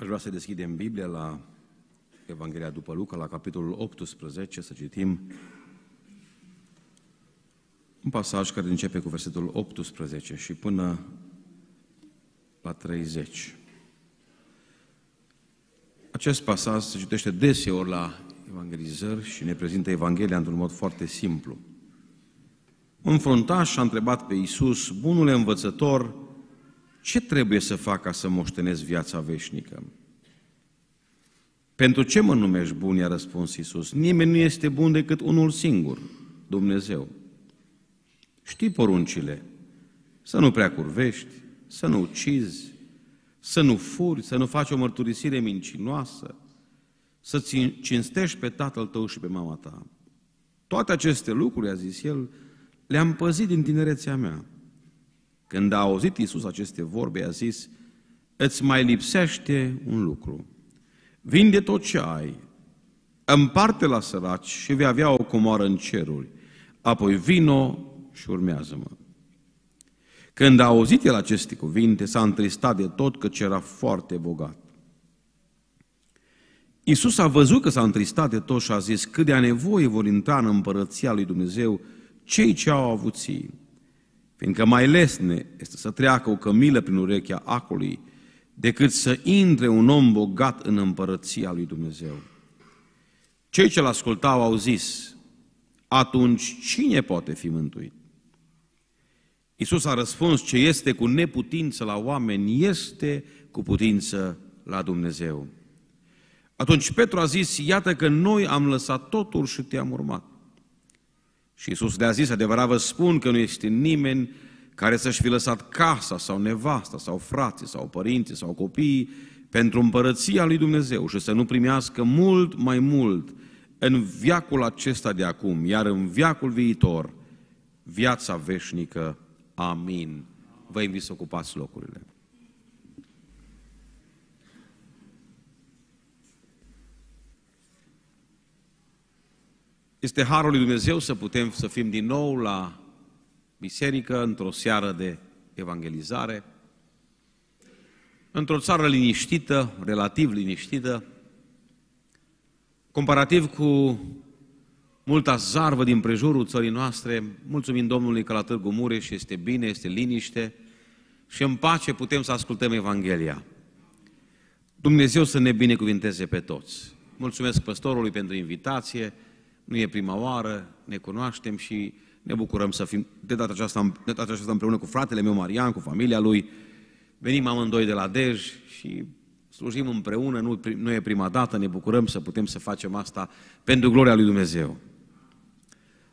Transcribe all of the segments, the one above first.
Aș vrea să deschidem Biblia la Evanghelia după Luca, la capitolul 18, să citim un pasaj care începe cu versetul 18 și până la 30. Acest pasaj se citește deseori la evanghelizări și ne prezintă Evanghelia într-un mod foarte simplu. Un frontaș a întrebat pe Iisus, bunule învățător, ce trebuie să fac ca să moștenesc viața veșnică? Pentru ce mă numești bun? I-a răspuns Iisus. Nimeni nu este bun decât unul singur, Dumnezeu. Știi poruncile. Să nu prea curvești, să nu ucizi, să nu furi, să nu faci o mărturisire mincinoasă, să cinstești pe tatăl tău și pe mama ta. Toate aceste lucruri, a zis el, le-am păzit din tinerețea mea. Când a auzit Iisus aceste vorbe, a zis, îți mai lipsește un lucru. Vinde tot ce ai, împarte la săraci și vei avea o comoară în ceruri. Apoi vino și urmează-mă. Când a auzit el aceste cuvinte, s-a întristat de tot că era foarte bogat. Iisus a văzut că s-a întristat de tot și a zis, cât de a nevoie vor intra în împărăția lui Dumnezeu cei ce au ții fiindcă mai lesne este să treacă o cămilă prin urechea acului, decât să intre un om bogat în împărăția lui Dumnezeu. Cei ce-l ascultau au zis, atunci cine poate fi mântuit? Iisus a răspuns, ce este cu neputință la oameni, este cu putință la Dumnezeu. Atunci Petru a zis, iată că noi am lăsat totul și te-am urmat. Și Iisus le-a zis, adevărat vă spun că nu este nimeni care să-și fi lăsat casa sau nevasta sau frații sau părinții sau copiii pentru împărăția lui Dumnezeu și să nu primească mult mai mult în viacul acesta de acum, iar în viacul viitor, viața veșnică. Amin. Vă invit să ocupați locurile. Este harul lui Dumnezeu să putem să fim din nou la biserică într-o seară de evangelizare, într-o țară liniștită, relativ liniștită, comparativ cu multa zarvă din prejurul țării noastre, mulțumim Domnului că la Târgu Mureș este bine, este liniște și în pace putem să ascultăm Evanghelia. Dumnezeu să ne binecuvinteze pe toți. Mulțumesc păstorului pentru invitație, nu e prima oară, ne cunoaștem și ne bucurăm să fim de data aceasta, de data aceasta împreună cu fratele meu Marian, cu familia lui. Venim amândoi de la Dej și slujim împreună, nu, nu e prima dată, ne bucurăm să putem să facem asta pentru gloria lui Dumnezeu.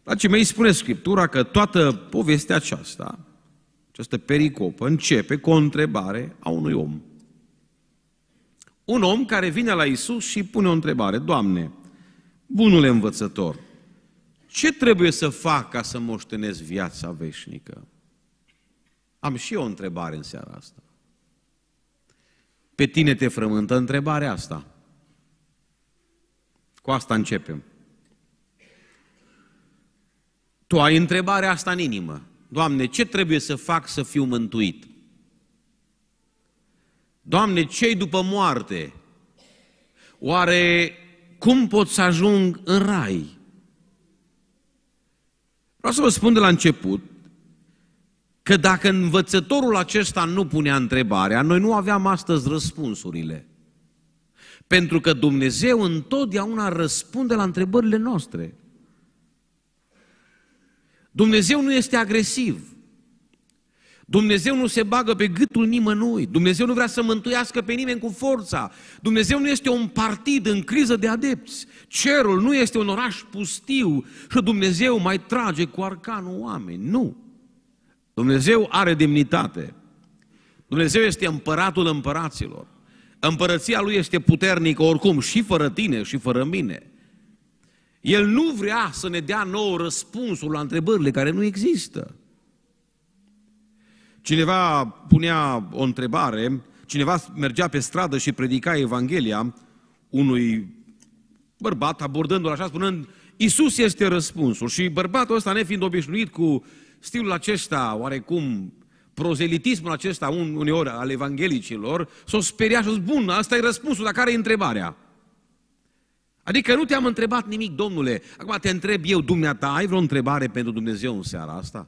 Dragii mei, spune Scriptura că toată povestea aceasta, această pericopă, începe cu o întrebare a unui om. Un om care vine la Isus și pune o întrebare, Doamne, Bunule învățător, ce trebuie să fac ca să moștenesc viața veșnică? Am și eu o întrebare în seara asta. Pe tine te frământă întrebarea asta. Cu asta începem. Tu ai întrebarea asta în inimă. Doamne, ce trebuie să fac să fiu mântuit? Doamne, ce după moarte? Oare cum pot să ajung în rai? Vreau să vă spun de la început că dacă învățătorul acesta nu punea întrebarea, noi nu aveam astăzi răspunsurile. Pentru că Dumnezeu întotdeauna răspunde la întrebările noastre. Dumnezeu nu este agresiv. Dumnezeu nu se bagă pe gâtul nimănui. Dumnezeu nu vrea să mântuiască pe nimeni cu forța. Dumnezeu nu este un partid în criză de adepți. Cerul nu este un oraș pustiu și Dumnezeu mai trage cu arcanul oameni. Nu. Dumnezeu are demnitate. Dumnezeu este împăratul împăraților. Împărăția lui este puternică oricum și fără tine și fără mine. El nu vrea să ne dea nouă răspunsul la întrebările care nu există. Cineva punea o întrebare, cineva mergea pe stradă și predica Evanghelia unui bărbat, abordându-l așa, spunând, Isus este răspunsul. Și bărbatul ăsta, nefiind obișnuit cu stilul acesta, oarecum prozelitismul acesta un, uneori al evanghelicilor, s-o speria și a zis, bun, asta e răspunsul, dar care e întrebarea? Adică nu te-am întrebat nimic, domnule. Acum te întreb eu, dumneata, ai vreo întrebare pentru Dumnezeu în seara asta?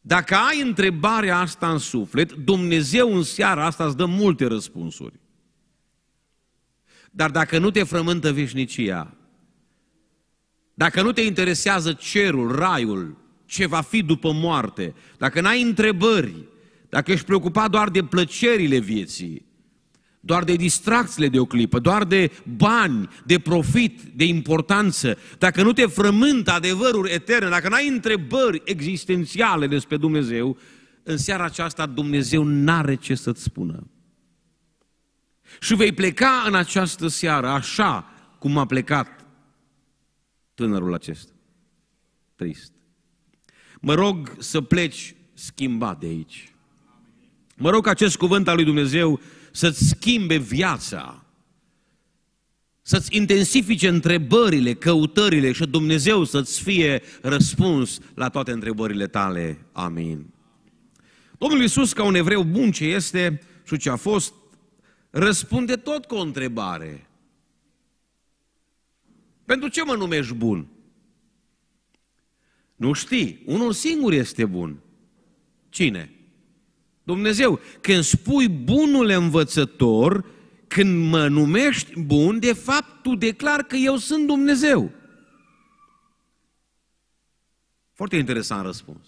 Dacă ai întrebarea asta în suflet, Dumnezeu în seara asta îți dă multe răspunsuri. Dar dacă nu te frământă veșnicia, dacă nu te interesează cerul, raiul, ce va fi după moarte, dacă n-ai întrebări, dacă ești preocupat doar de plăcerile vieții, doar de distracțiile de o clipă, doar de bani, de profit, de importanță, dacă nu te frământă adevărul etern, dacă n-ai întrebări existențiale despre Dumnezeu, în seara aceasta Dumnezeu n-are ce să-ți spună. Și vei pleca în această seară așa cum a plecat tânărul acesta. Trist. Mă rog să pleci schimbat de aici. Mă rog acest cuvânt al lui Dumnezeu să-ți schimbe viața, să-ți intensifice întrebările, căutările și Dumnezeu să-ți fie răspuns la toate întrebările tale. Amin. Domnul Iisus, ca un evreu bun ce este și ce a fost, răspunde tot cu o întrebare. Pentru ce mă numești bun? Nu știi, unul singur este bun. Cine? Dumnezeu, când spui bunul învățător, când mă numești bun, de fapt tu declar că eu sunt Dumnezeu. Foarte interesant răspuns.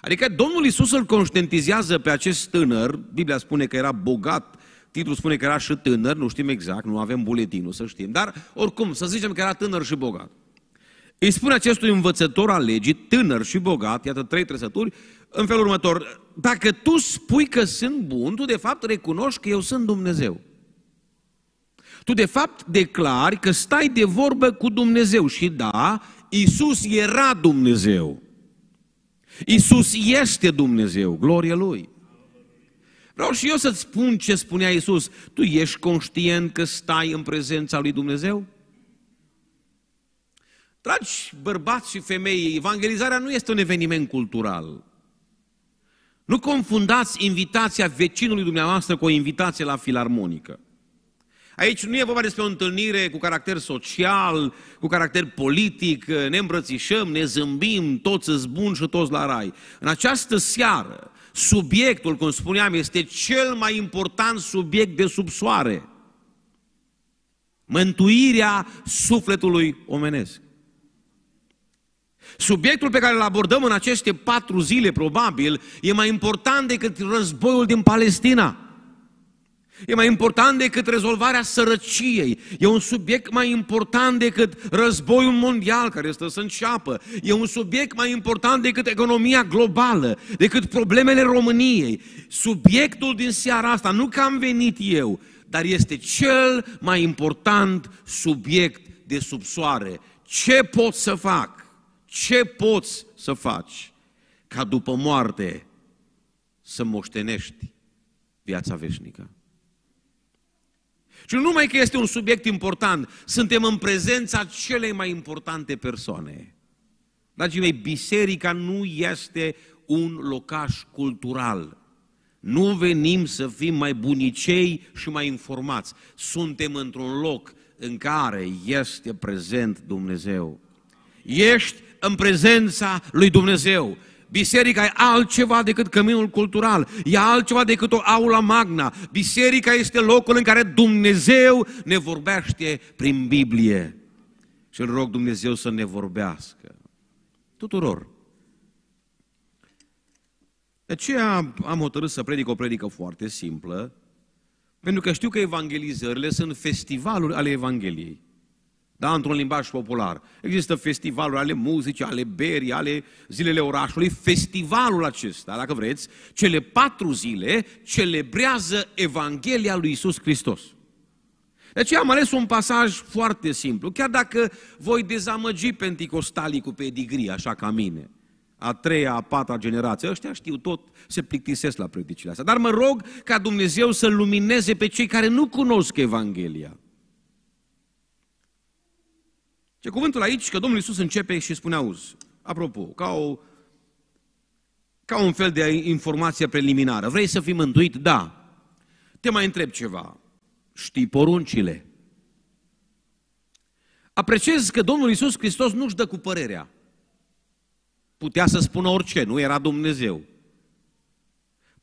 Adică Domnul Isus îl conștientizează pe acest tânăr, Biblia spune că era bogat, titlul spune că era și tânăr, nu știm exact, nu avem buletinul să știm, dar oricum, să zicem că era tânăr și bogat. Îi spune acestui învățător al legii, tânăr și bogat, iată trei trăsături, în felul următor. Dacă tu spui că sunt bun, tu de fapt recunoști că eu sunt Dumnezeu. Tu de fapt declari că stai de vorbă cu Dumnezeu și da, Isus era Dumnezeu. Isus este Dumnezeu, glorie Lui. Vreau și eu să-ți spun ce spunea Isus. Tu ești conștient că stai în prezența lui Dumnezeu? Dragi bărbați și femei, evangelizarea nu este un eveniment cultural. Nu confundați invitația vecinului dumneavoastră cu o invitație la filarmonică. Aici nu e vorba despre o întâlnire cu caracter social, cu caracter politic, ne îmbrățișăm, ne zâmbim, toți îți bun și toți la rai. În această seară, subiectul, cum spuneam, este cel mai important subiect de sub soare. Mântuirea sufletului omenesc. Subiectul pe care îl abordăm în aceste patru zile, probabil, e mai important decât războiul din Palestina. E mai important decât rezolvarea sărăciei. E un subiect mai important decât războiul mondial care stă să înceapă. E un subiect mai important decât economia globală, decât problemele României. Subiectul din seara asta, nu că am venit eu, dar este cel mai important subiect de sub soare. Ce pot să fac? ce poți să faci ca după moarte să moștenești viața veșnică? Și nu numai că este un subiect important, suntem în prezența celei mai importante persoane. Dragii mei, biserica nu este un locaș cultural. Nu venim să fim mai bunicei și mai informați. Suntem într-un loc în care este prezent Dumnezeu. Ești în prezența lui Dumnezeu. Biserica e altceva decât căminul cultural, e altceva decât o aula magna. Biserica este locul în care Dumnezeu ne vorbește prin Biblie. Și îl rog Dumnezeu să ne vorbească. Tuturor. De aceea am hotărât să predic o predică foarte simplă, pentru că știu că evangelizările sunt festivalul ale Evangheliei da? într-un limbaj popular. Există festivaluri ale muzicii, ale berii, ale zilele orașului. Festivalul acesta, dacă vreți, cele patru zile celebrează Evanghelia lui Isus Hristos. De aceea am ales un pasaj foarte simplu, chiar dacă voi dezamăgi penticostalii cu pedigrii, așa ca mine, a treia, a patra generație, ăștia știu tot, se plictisesc la predicile astea. Dar mă rog ca Dumnezeu să lumineze pe cei care nu cunosc Evanghelia ce cuvântul aici, că Domnul Iisus începe și spune, auzi, apropo, ca, o, ca un fel de informație preliminară, vrei să fii mântuit? Da. Te mai întreb ceva, știi poruncile? Apreciez că Domnul Iisus Hristos nu-și dă cu părerea. Putea să spună orice, nu era Dumnezeu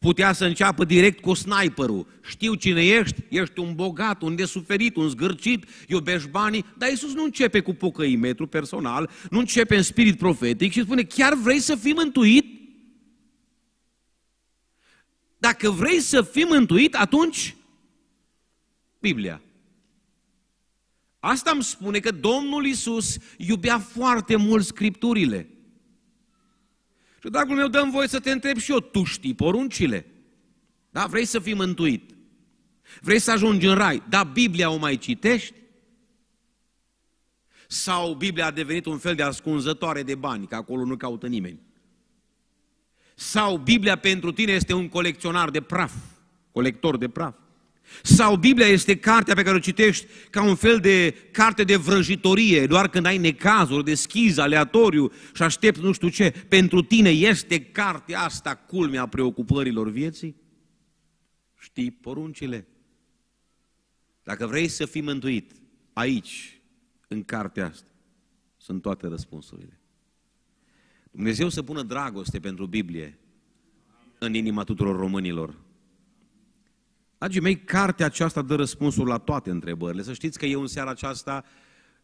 putea să înceapă direct cu sniperul. Știu cine ești, ești un bogat, un nesuferit, un zgârcit, iubești banii, dar Iisus nu începe cu pocăimetru personal, nu începe în spirit profetic și spune, chiar vrei să fii mântuit? Dacă vrei să fii mântuit, atunci Biblia. Asta îmi spune că Domnul Iisus iubea foarte mult Scripturile. Și dragul meu, dăm voie să te întreb și eu, tu știi poruncile? Da, vrei să fii mântuit? Vrei să ajungi în rai? Da, Biblia o mai citești? Sau Biblia a devenit un fel de ascunzătoare de bani, că acolo nu caută nimeni? Sau Biblia pentru tine este un colecționar de praf, colector de praf? Sau Biblia este cartea pe care o citești ca un fel de carte de vrăjitorie, doar când ai necazuri, deschizi, aleatoriu și aștepți nu știu ce. Pentru tine este cartea asta culmea preocupărilor vieții? Știi poruncile. Dacă vrei să fii mântuit, aici, în cartea asta, sunt toate răspunsurile. Dumnezeu să pună dragoste pentru Biblie în inima tuturor românilor. Dragii mei, cartea aceasta dă răspunsul la toate întrebările. Să știți că eu în seara aceasta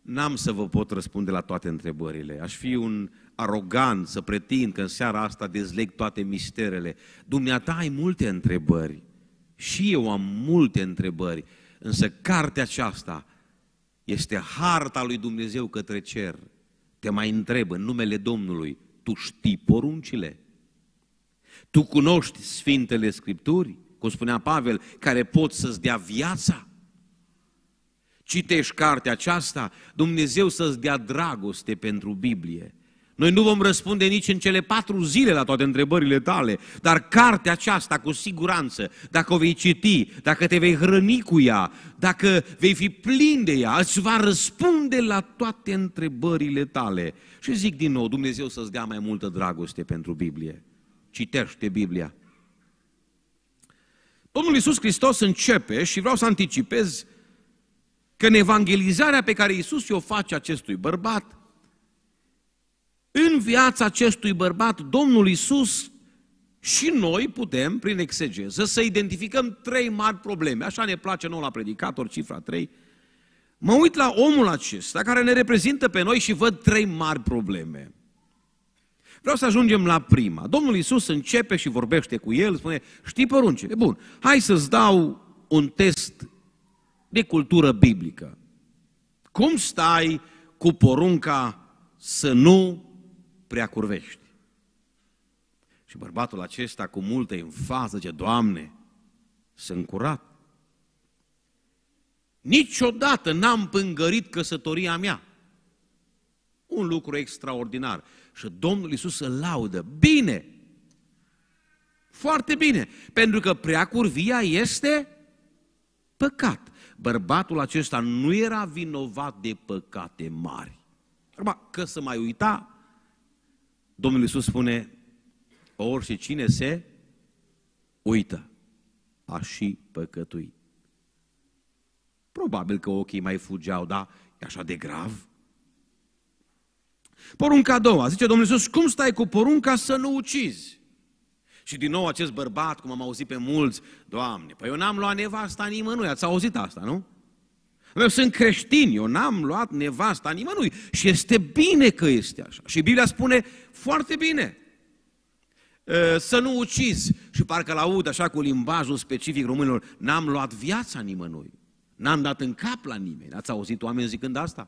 n-am să vă pot răspunde la toate întrebările. Aș fi un arogant să pretind că în seara asta dezleg toate misterele. Dumneata ai multe întrebări. Și eu am multe întrebări. Însă cartea aceasta este harta lui Dumnezeu către cer. Te mai întreb în numele Domnului, tu știi poruncile? Tu cunoști Sfintele Scripturii? cum spunea Pavel, care pot să-ți dea viața. Citești cartea aceasta, Dumnezeu să-ți dea dragoste pentru Biblie. Noi nu vom răspunde nici în cele patru zile la toate întrebările tale, dar cartea aceasta, cu siguranță, dacă o vei citi, dacă te vei hrăni cu ea, dacă vei fi plin de ea, îți va răspunde la toate întrebările tale. Și zic din nou, Dumnezeu să-ți dea mai multă dragoste pentru Biblie. Citește Biblia, Domnul Iisus Hristos începe și vreau să anticipez că în evangelizarea pe care Iisus o face acestui bărbat, în viața acestui bărbat, Domnul Iisus și noi putem, prin exegeză, să identificăm trei mari probleme. Așa ne place nouă la predicator, cifra 3. Mă uit la omul acesta care ne reprezintă pe noi și văd trei mari probleme. Vreau să ajungem la prima. Domnul Isus începe și vorbește cu el, spune, știi E bun, hai să-ți dau un test de cultură biblică. Cum stai cu porunca să nu prea curvești? Și bărbatul acesta cu multă enfază zice, Doamne, sunt curat. Niciodată n-am pângărit căsătoria mea. Un lucru extraordinar. Și Domnul Iisus îl laudă. Bine! Foarte bine! Pentru că prea curvia este păcat. Bărbatul acesta nu era vinovat de păcate mari. Acum, că să mai uita, Domnul Iisus spune, orice cine se uită, a și păcătuit. Probabil că ochii mai fugeau, da? E așa de grav? Porunca a doua, zice Domnul Iisus, cum stai cu porunca să nu ucizi? Și din nou acest bărbat, cum am auzit pe mulți, Doamne, păi eu n-am luat nevasta nimănui, ați auzit asta, nu? Eu sunt creștin, eu n-am luat nevasta nimănui și este bine că este așa. Și Biblia spune foarte bine, ă, să nu ucizi. Și parcă la aud așa cu limbajul specific românilor, n-am luat viața nimănui, n-am dat în cap la nimeni. Ați auzit oameni zicând asta?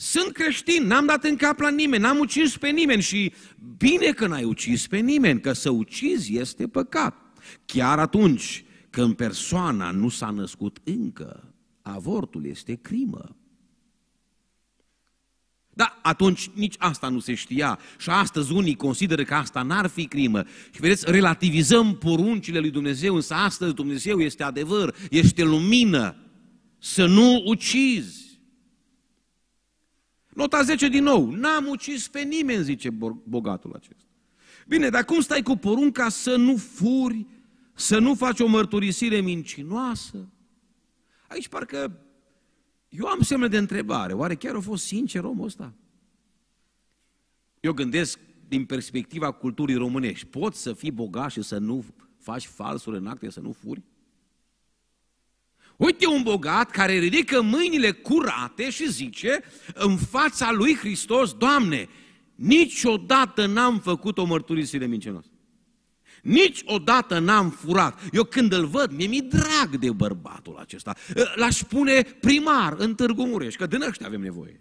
Sunt creștin, n-am dat în cap la nimeni, n-am ucis pe nimeni și bine că n-ai ucis pe nimeni, că să ucizi este păcat. Chiar atunci când persoana nu s-a născut încă, avortul este crimă. Da, atunci nici asta nu se știa și astăzi unii consideră că asta n-ar fi crimă. Și vedeți, relativizăm poruncile lui Dumnezeu, însă astăzi Dumnezeu este adevăr, este lumină. Să nu ucizi. Nota 10 din nou. N-am ucis pe nimeni, zice bogatul acesta. Bine, dar cum stai cu porunca să nu furi, să nu faci o mărturisire mincinoasă? Aici parcă eu am semne de întrebare. Oare chiar a fost sincer omul ăsta? Eu gândesc din perspectiva culturii românești. Poți să fii bogat și să nu faci falsuri în acte, să nu furi? Uite un bogat care ridică mâinile curate și zice în fața lui Hristos, Doamne, niciodată n-am făcut o mărturisire mincinoasă. Niciodată n-am furat. Eu când îl văd, mi-e mi drag de bărbatul acesta. Ă, l-aș pune primar în Târgu Mureș, că din ăștia avem nevoie.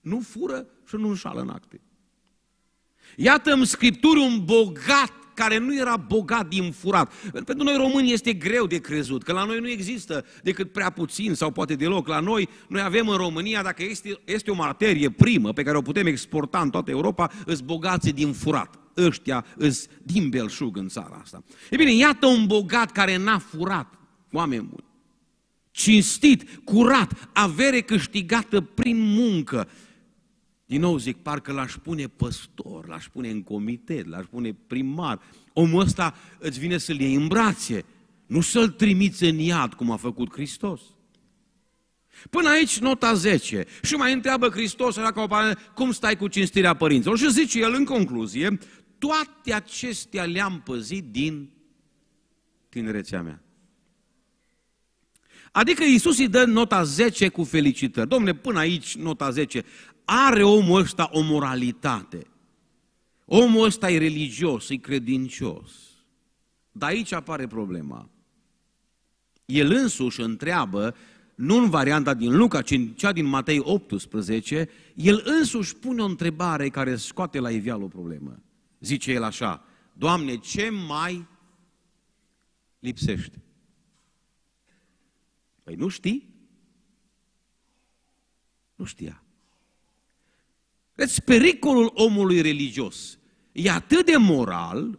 Nu fură și nu înșală în acte. Iată în Scripturi un bogat care nu era bogat din furat. Pentru noi români este greu de crezut, că la noi nu există decât prea puțin sau poate deloc. La noi, noi avem în România, dacă este, este o materie primă pe care o putem exporta în toată Europa, îți bogați din furat. Ăștia îți din belșug în țara asta. E bine, iată un bogat care n-a furat, oameni buni cinstit, curat, avere câștigată prin muncă. Din nou zic, parcă l-aș pune păstor, l-aș pune în comitet, l-aș pune primar. Omul ăsta îți vine să-l iei în brațe, nu să-l trimiți în iad, cum a făcut Hristos. Până aici nota 10. Și mai întreabă Hristos, așa ca o pană, cum stai cu cinstirea părinților? Și zice el în concluzie, toate acestea le-am păzit din tinerețea mea. Adică Iisus îi dă nota 10 cu felicitări. Domne, până aici nota 10. Are omul ăsta o moralitate. Omul ăsta e religios, e credincios. Dar aici apare problema. El însuși întreabă, nu în varianta din Luca, ci în cea din Matei 18, el însuși pune o întrebare care scoate la iveală o problemă. Zice el așa, Doamne, ce mai lipsește? Păi nu știi? Nu știa. Vedeți, pericolul omului religios e atât de moral,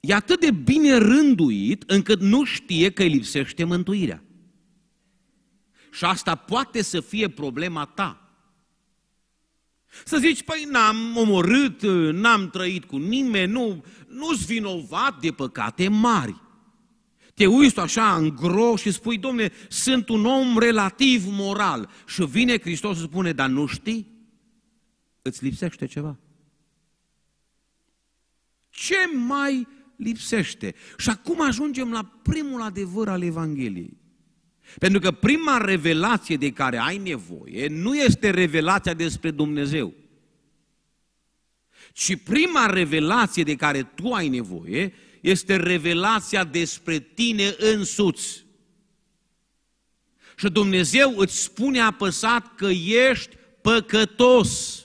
e atât de bine rânduit, încât nu știe că îi lipsește mântuirea. Și asta poate să fie problema ta. Să zici, păi n-am omorât, n-am trăit cu nimeni, nu, nu-s vinovat de păcate mari. Te uiți așa în gro și spui, domne, sunt un om relativ moral. Și vine Hristos și spune, dar nu știi? îți lipsește ceva. Ce mai lipsește? Și acum ajungem la primul adevăr al Evangheliei. Pentru că prima revelație de care ai nevoie nu este revelația despre Dumnezeu, ci prima revelație de care tu ai nevoie este revelația despre tine însuți. Și Dumnezeu îți spune apăsat că ești păcătos.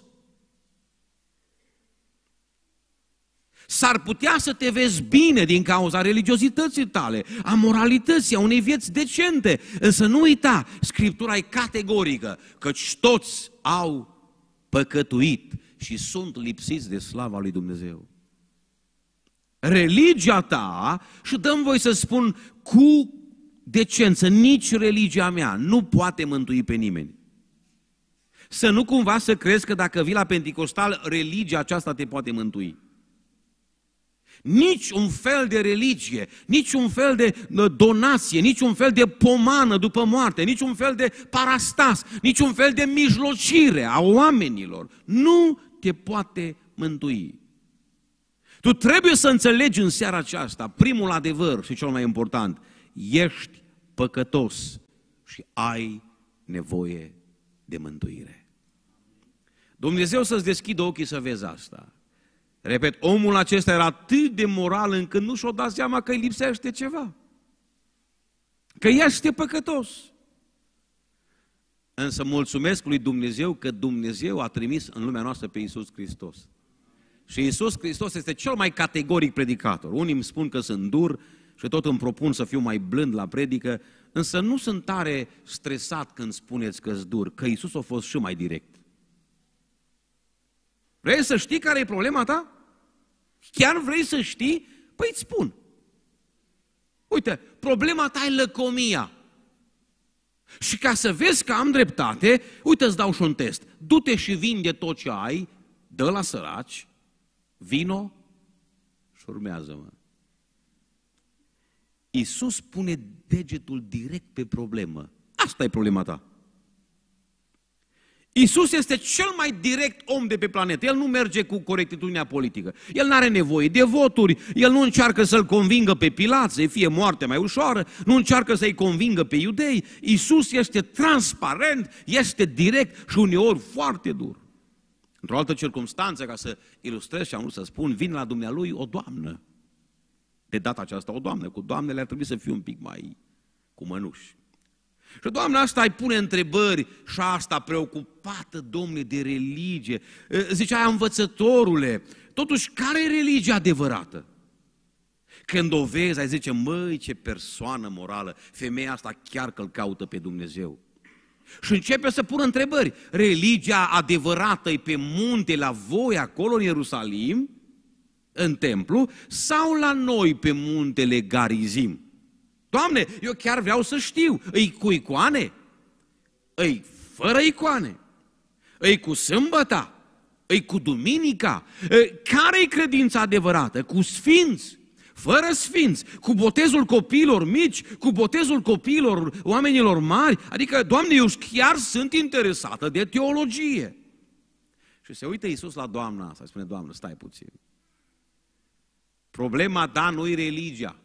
S-ar putea să te vezi bine din cauza religiozității tale, a moralității, a unei vieți decente. Însă nu uita, Scriptura e categorică, căci toți au păcătuit și sunt lipsiți de slava lui Dumnezeu. Religia ta, și dăm voi să spun cu decență, nici religia mea nu poate mântui pe nimeni. Să nu cumva să crezi că dacă vii la Pentecostal, religia aceasta te poate mântui. Nici un fel de religie, nici un fel de uh, donație, nici un fel de pomană după moarte, nici un fel de parastas, nici un fel de mijlocire a oamenilor nu te poate mântui. Tu trebuie să înțelegi în seara aceasta primul adevăr și cel mai important. Ești păcătos și ai nevoie de mântuire. Dumnezeu să-ți deschidă ochii să vezi asta. Repet, omul acesta era atât de moral încât nu și-o dat seama că îi lipsește ceva. Că ea este păcătos. Însă mulțumesc lui Dumnezeu că Dumnezeu a trimis în lumea noastră pe Iisus Hristos. Și Iisus Hristos este cel mai categoric predicator. Unii îmi spun că sunt dur și tot îmi propun să fiu mai blând la predică, însă nu sunt tare stresat când spuneți că sunt dur, că Iisus a fost și mai direct. Vrei să știi care e problema ta? Chiar vrei să știi? Păi îți spun. Uite, problema ta e lăcomia. Și ca să vezi că am dreptate, uite, îți dau și un test. Du-te și vinde tot ce ai, dă la săraci, vino și urmează-mă. Iisus pune degetul direct pe problemă. Asta e problema ta. Isus este cel mai direct om de pe planetă. El nu merge cu corectitudinea politică. El nu are nevoie de voturi, el nu încearcă să-l convingă pe Pilat să fie moarte mai ușoară, nu încearcă să-i convingă pe iudei. Isus este transparent, este direct și uneori foarte dur. Într-o altă circunstanță, ca să ilustrez și am vrut să spun, vin la dumnealui o doamnă. De data aceasta o doamnă. Cu doamnele ar trebui să fiu un pic mai cu mănuși. Și doamna asta îi pune întrebări și asta preocupată, domne, de religie. Zicea, învățătorule, totuși, care e religia adevărată? Când o vezi, ai zice, măi, ce persoană morală, femeia asta chiar că-L caută pe Dumnezeu. Și începe să pună întrebări. Religia adevărată e pe munte, la voi, acolo, în Ierusalim, în templu, sau la noi, pe muntele Garizim? Doamne, eu chiar vreau să știu, îi cu icoane? Îi fără icoane? Îi cu sâmbăta? Îi cu duminica? Care-i credința adevărată? Cu sfinți? Fără sfinți? Cu botezul copiilor mici? Cu botezul copiilor oamenilor mari? Adică, Doamne, eu chiar sunt interesată de teologie. Și se uită Iisus la doamna asta, spune, Doamnă, stai puțin. Problema ta nu-i religia.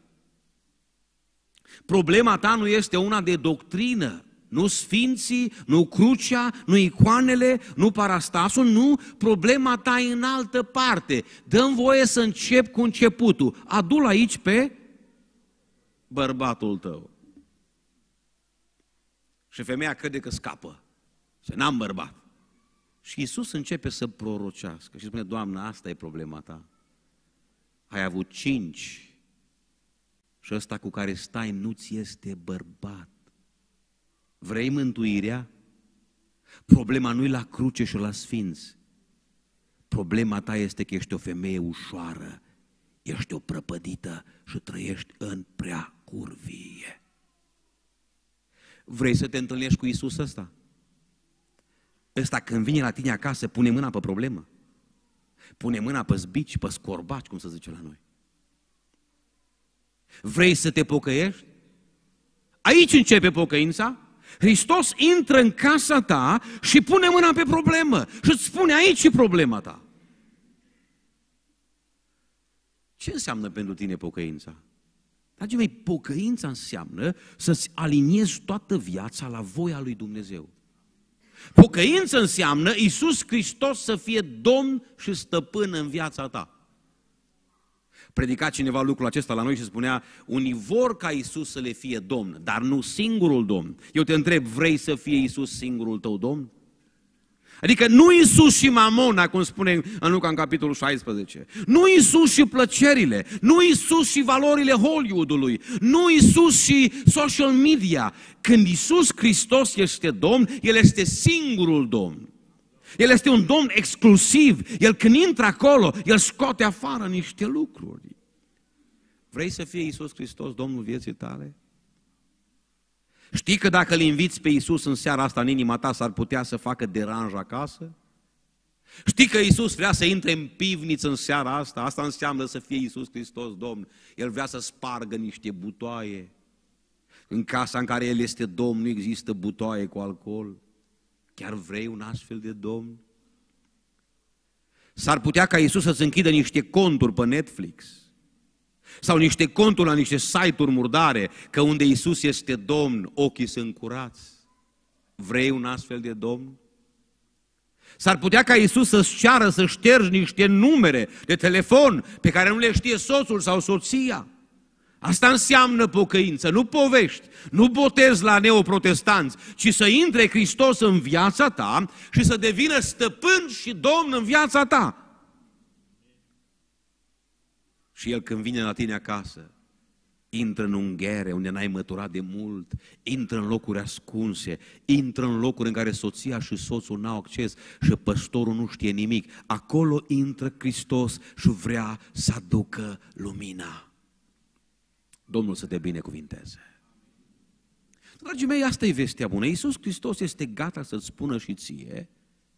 Problema ta nu este una de doctrină, nu sfinții, nu crucea, nu icoanele, nu parastasul, nu, problema ta e în altă parte. Dăm voie să încep cu începutul. Adul aici pe bărbatul tău. Și femeia crede că scapă. Se n-am bărbat. Și Isus începe să prorocească și spune, Doamnă, asta e problema ta. Ai avut cinci și ăsta cu care stai nu ți este bărbat. Vrei mântuirea? Problema nu e la cruce și la sfinți. Problema ta este că ești o femeie ușoară, ești o prăpădită și trăiești în prea curvie. Vrei să te întâlnești cu Isus ăsta? Ăsta când vine la tine acasă, pune mâna pe problemă. Pune mâna pe zbici, pe scorbaci, cum să zice la noi. Vrei să te pocăiești? Aici începe pocăința. Hristos intră în casa ta și pune mâna pe problemă și îți spune aici e problema ta. Ce înseamnă pentru tine pocăința? Dragii mei, pocăința înseamnă să-ți aliniezi toată viața la voia lui Dumnezeu. Pocăință înseamnă Iisus Hristos să fie Domn și Stăpân în viața ta predica cineva lucrul acesta la noi și spunea, unii vor ca Isus să le fie Domn, dar nu singurul Domn. Eu te întreb, vrei să fie Isus singurul tău Domn? Adică nu Isus și mamona, cum spune în Luca în capitolul 16. Nu Isus și plăcerile, nu Isus și valorile Hollywoodului, nu Isus și social media. Când Isus Hristos este Domn, El este singurul Domn. El este un domn exclusiv. El când intră acolo, el scoate afară niște lucruri. Vrei să fie Isus Hristos Domnul vieții tale? Știi că dacă îl inviți pe Isus în seara asta în inima ta s-ar putea să facă deranj acasă? Știi că Isus vrea să intre în pivniță în seara asta? Asta înseamnă să fie Isus Hristos Domn. El vrea să spargă niște butoaie. În casa în care El este Domn nu există butoaie cu alcool. Chiar vrei un astfel de domn? S-ar putea ca Isus să-ți închidă niște conturi pe Netflix sau niște conturi la niște site-uri murdare, că unde Isus este Domn, ochii sunt curați. Vrei un astfel de Domn? S-ar putea ca Isus să-ți ceară să ștergi niște numere de telefon pe care nu le știe soțul sau soția. Asta înseamnă pocăință, nu povești, nu botezi la neoprotestanți, ci să intre Hristos în viața ta și să devină stăpân și domn în viața ta. Și El când vine la tine acasă, intră în unghere unde n-ai măturat de mult, intră în locuri ascunse, intră în locuri în care soția și soțul n-au acces și păstorul nu știe nimic. Acolo intră Hristos și vrea să aducă lumina. Domnul să te binecuvinteze. Dragii mei, asta e vestea bună. Iisus Hristos este gata să-ți spună și ție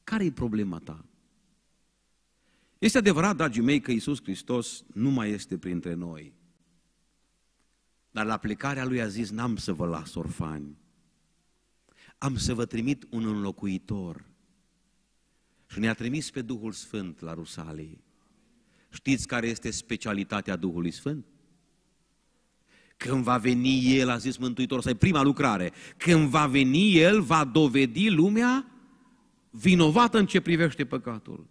care e problema ta. Este adevărat, dragii mei, că Iisus Hristos nu mai este printre noi. Dar la plecarea Lui a zis, n-am să vă las orfani. Am să vă trimit un înlocuitor. Și ne-a trimis pe Duhul Sfânt la Rusalii. Știți care este specialitatea Duhului Sfânt? Când va veni El, a zis Mântuitorul, să prima lucrare, când va veni El, va dovedi lumea vinovată în ce privește păcatul.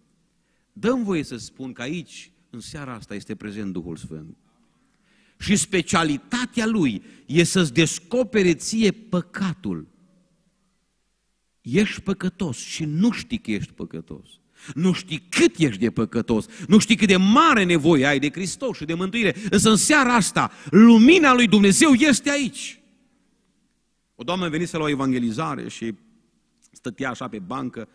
Dăm voie să spun că aici, în seara asta, este prezent Duhul Sfânt. Și specialitatea Lui e să-ți descopere ție păcatul. Ești păcătos și nu știi că ești păcătos. Nu știi cât ești de păcătos, nu știi cât de mare nevoie ai de Hristos și de mântuire. Însă în seara asta, lumina lui Dumnezeu este aici. O doamnă venise la o evangelizare și stătea așa pe bancă.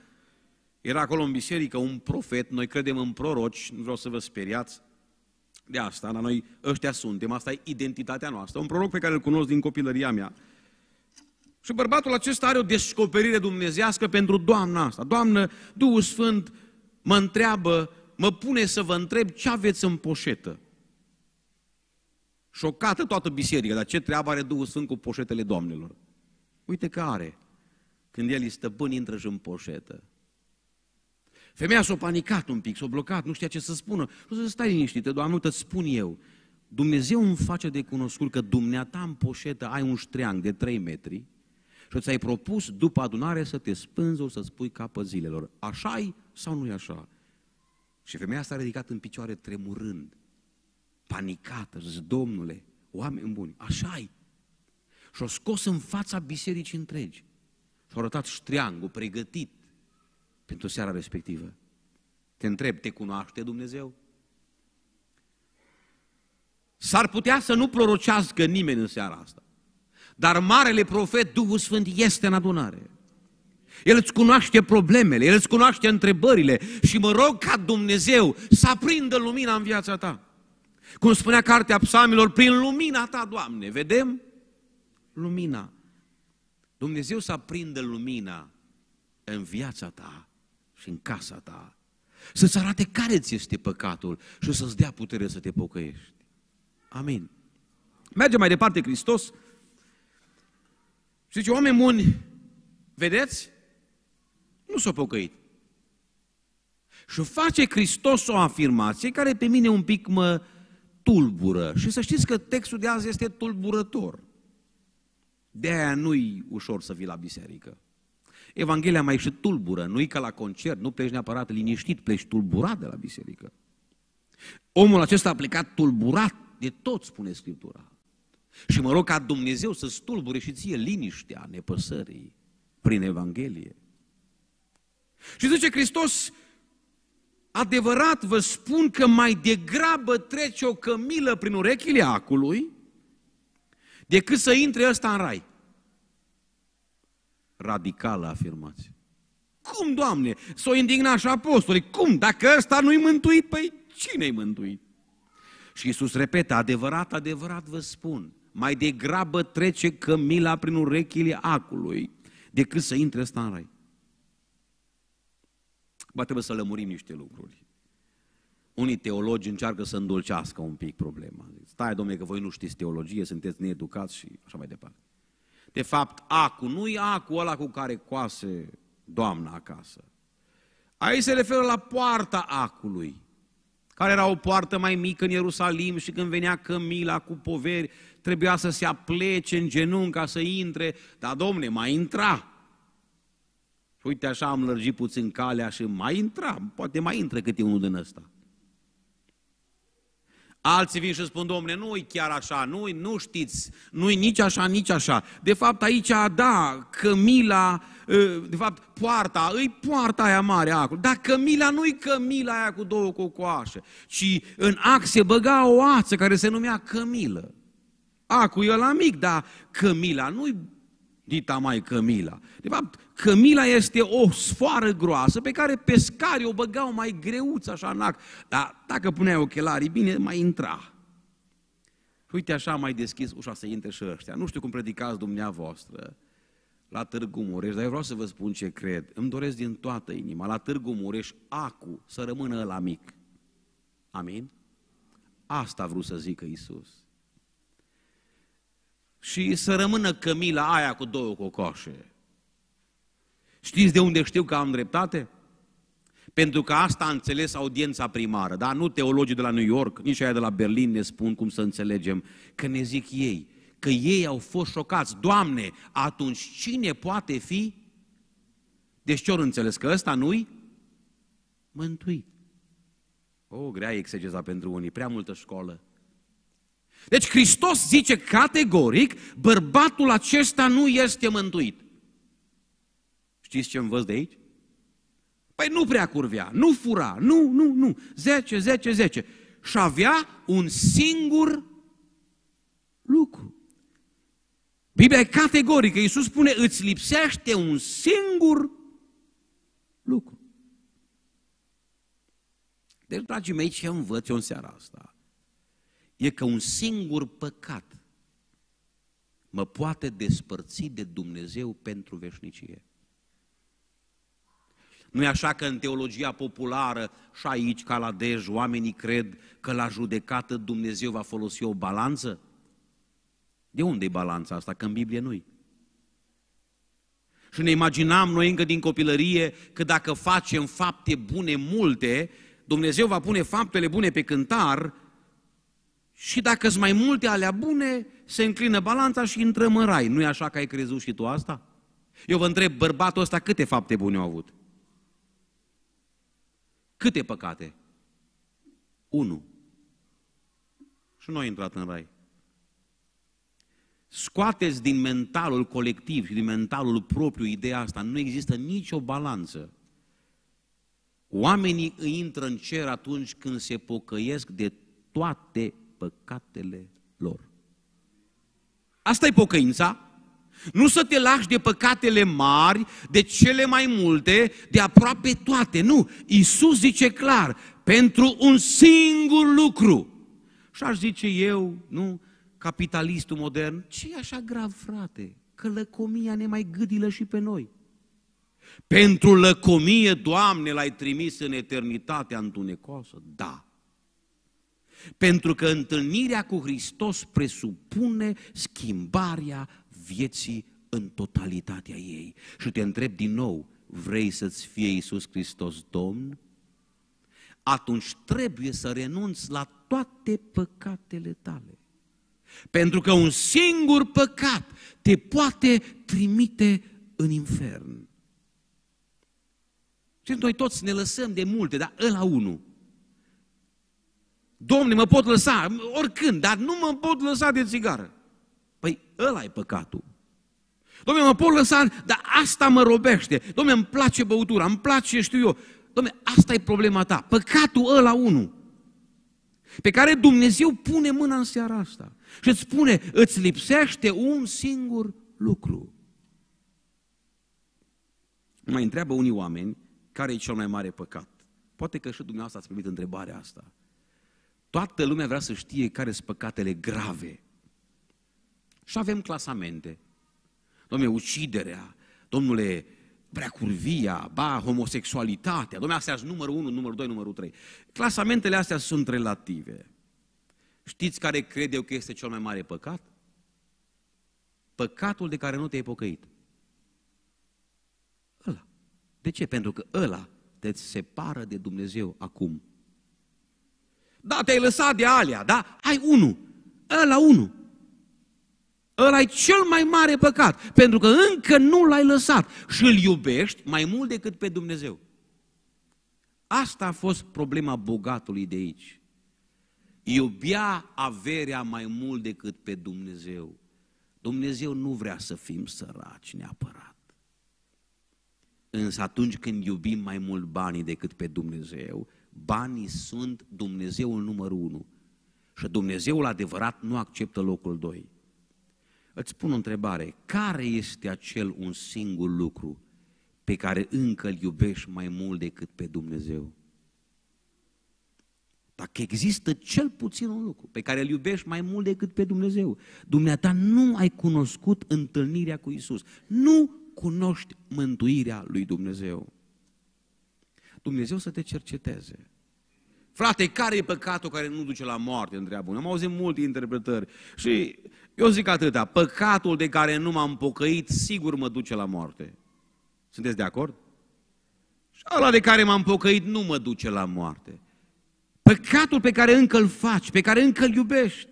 Era acolo în biserică un profet, noi credem în proroci, nu vreau să vă speriați de asta, dar noi ăștia suntem, asta e identitatea noastră. Un proroc pe care îl cunosc din copilăria mea, și bărbatul acesta are o descoperire dumnezească pentru doamna asta. Doamnă, Duhul Sfânt mă întreabă, mă pune să vă întreb ce aveți în poșetă. Șocată toată biserica, dar ce treabă are Duhul Sfânt cu poșetele doamnelor? Uite că are. Când el este stăpân, intră și în poșetă. Femeia s-a panicat un pic, s-a blocat, nu știa ce să spună. Nu să stai liniștită, Doamne, te spun eu. Dumnezeu îmi face de cunoscut că dumneata în poșetă ai un ștreang de 3 metri, și ți-ai propus după adunare să te spânzuri, să-ți pui capă zilelor. așa sau nu-i așa? Și femeia s-a ridicat în picioare tremurând, panicată, zis, domnule, oameni buni, așa-i. Și-o scos în fața bisericii întregi. Și-a arătat ștriangul pregătit pentru seara respectivă. Te întreb, te cunoaște Dumnezeu? S-ar putea să nu prorocească nimeni în seara asta. Dar marele profet, Duhul Sfânt, este în adunare. El îți cunoaște problemele, El îți cunoaște întrebările și mă rog ca Dumnezeu să aprindă lumina în viața ta. Cum spunea cartea psalmilor, prin lumina ta, Doamne, vedem lumina. Dumnezeu să aprindă lumina în viața ta și în casa ta. Să-ți arate care ți este păcatul și să-ți dea putere să te pocăiești. Amin. Mergem mai departe, Hristos și zice, oameni buni, vedeți? Nu s-a pocăit. Și face Hristos o afirmație care pe mine un pic mă tulbură. Și să știți că textul de azi este tulburător. De aia nu-i ușor să vii la biserică. Evanghelia mai și tulbură, nu-i ca la concert, nu pleci neapărat liniștit, pleci tulburat de la biserică. Omul acesta a plecat tulburat de tot, spune Scriptura. Și mă rog ca Dumnezeu să stulbure și ție liniștea nepăsării prin Evanghelie. Și zice Hristos, adevărat vă spun că mai degrabă trece o cămilă prin urechile acului decât să intre ăsta în rai. Radicală afirmație. Cum, Doamne, s-o indigna și apostolii? Cum? Dacă ăsta nu-i mântuit, păi cine-i mântuit? Și Iisus repetă, adevărat, adevărat vă spun, mai degrabă trece cămila prin urechile acului decât să intre ăsta în rai. Ba trebuie să lămurim niște lucruri. Unii teologi încearcă să îndulcească un pic problema. Stai, domnule, că voi nu știți teologie, sunteți needucați și așa mai departe. De fapt, acul nu e acul ăla cu care coase doamna acasă. Aici se referă la poarta acului, care era o poartă mai mică în Ierusalim și când venea Camila cu poveri trebuia să se aplece în genunchi ca să intre, dar domne, mai intra. Uite așa am lărgit puțin calea și mai intra, poate mai intră câte unul din ăsta. Alții vin și spun, domne, nu-i chiar așa, nu nu știți, nu-i nici așa, nici așa. De fapt, aici, da, Cămila, ă, de fapt, poarta, îi poarta aia mare acolo, dar Cămila nu-i Cămila aia cu două cocoașe, ci în ax se băga o ață care se numea Cămilă cu e la mic, dar Cămila nu-i dita mai Cămila. De fapt, Cămila este o sfoară groasă pe care pescarii o băgau mai greuță așa în ac. Dar dacă puneai ochelarii bine, mai intra. Uite așa mai deschis ușa să intre și ăștia. Nu știu cum predicați dumneavoastră la Târgu Mureș, dar eu vreau să vă spun ce cred. Îmi doresc din toată inima, la Târgu Mureș, acu, să rămână la mic. Amin? Asta a vrut să zică Isus și să rămână cămila aia cu două cocoșe. Știți de unde știu că am dreptate? Pentru că asta a înțeles audiența primară, da? Nu teologii de la New York, nici aia de la Berlin ne spun cum să înțelegem, că ne zic ei, că ei au fost șocați. Doamne, atunci cine poate fi? Deci ce ori înțeles? Că ăsta nu-i mântuit. O, oh, grea e exegeza pentru unii, prea multă școală. Deci Hristos zice categoric, bărbatul acesta nu este mântuit. Știți ce învăț de aici? Păi nu prea curvea, nu fura, nu, nu, nu, 10, 10, 10. Și avea un singur lucru. Biblia e categorică, Iisus spune, îți lipsește un singur lucru. Deci, dragii mei, ce învăț eu în seara asta? e că un singur păcat mă poate despărți de Dumnezeu pentru veșnicie. Nu e așa că în teologia populară și aici, ca la Dej, oamenii cred că la judecată Dumnezeu va folosi o balanță? De unde e balanța asta? Că în Biblie nu-i. Și ne imaginam noi încă din copilărie că dacă facem fapte bune multe, Dumnezeu va pune faptele bune pe cântar și dacă sunt mai multe alea bune, se înclină balanța și intrăm în rai. nu e așa că ai crezut și tu asta? Eu vă întreb, bărbatul ăsta câte fapte bune au avut? Câte păcate? Unu. Și nu a intrat în rai. Scoateți din mentalul colectiv și din mentalul propriu ideea asta. Nu există nicio balanță. Oamenii intră în cer atunci când se pocăiesc de toate păcatele lor. Asta e pocăința. Nu să te lași de păcatele mari, de cele mai multe, de aproape toate. Nu. Isus zice clar, pentru un singur lucru. Și aș zice eu, nu, capitalistul modern, ce e așa grav, frate? Că lăcomia ne mai gâdilă și pe noi. Pentru lăcomie, Doamne, l-ai trimis în eternitatea întunecoasă? Da. Pentru că întâlnirea cu Hristos presupune schimbarea vieții în totalitatea ei. Și te întreb din nou, vrei să-ți fie Iisus Hristos Domn? Atunci trebuie să renunți la toate păcatele tale. Pentru că un singur păcat te poate trimite în infern. Și noi toți ne lăsăm de multe, dar ăla unul Domne, mă pot lăsa oricând, dar nu mă pot lăsa de țigară. Păi ăla e păcatul. Domne, mă pot lăsa, dar asta mă robește. Domne, îmi place băutura, îmi place, știu eu. Domne, asta e problema ta. Păcatul ăla unul pe care Dumnezeu pune mâna în seara asta și îți spune, îți lipsește un singur lucru. Mai întreabă unii oameni care e cel mai mare păcat. Poate că și dumneavoastră ați primit întrebarea asta. Toată lumea vrea să știe care sunt păcatele grave. Și avem clasamente. Domnule, uciderea, domnule, curvia, ba, homosexualitatea, domnule, astea sunt numărul 1, numărul 2, numărul 3. Clasamentele astea sunt relative. Știți care cred eu că este cel mai mare păcat? Păcatul de care nu te-ai pocăit. Ăla. De ce? Pentru că ăla te separă de Dumnezeu acum. Da, te-ai lăsat de alea, da? Ai unul. Ăla unul. Ăla ai cel mai mare păcat, pentru că încă nu l-ai lăsat și îl iubești mai mult decât pe Dumnezeu. Asta a fost problema bogatului de aici. Iubea averea mai mult decât pe Dumnezeu. Dumnezeu nu vrea să fim săraci neapărat. Însă atunci când iubim mai mult banii decât pe Dumnezeu, Banii sunt Dumnezeul numărul unu. Și Dumnezeul adevărat nu acceptă locul doi. Îți pun o întrebare. Care este acel un singur lucru pe care încă îl iubești mai mult decât pe Dumnezeu? Dacă există cel puțin un lucru pe care îl iubești mai mult decât pe Dumnezeu, dumneata nu ai cunoscut întâlnirea cu Isus. Nu cunoști mântuirea lui Dumnezeu. Dumnezeu să te cerceteze. Frate, care e păcatul care nu duce la moarte? Întreabă Am auzit multe interpretări. Și eu zic atâta, păcatul de care nu m-am pocăit, sigur mă duce la moarte. Sunteți de acord? Și ala de care m-am pocăit nu mă duce la moarte. Păcatul pe care încă îl faci, pe care încă îl iubești,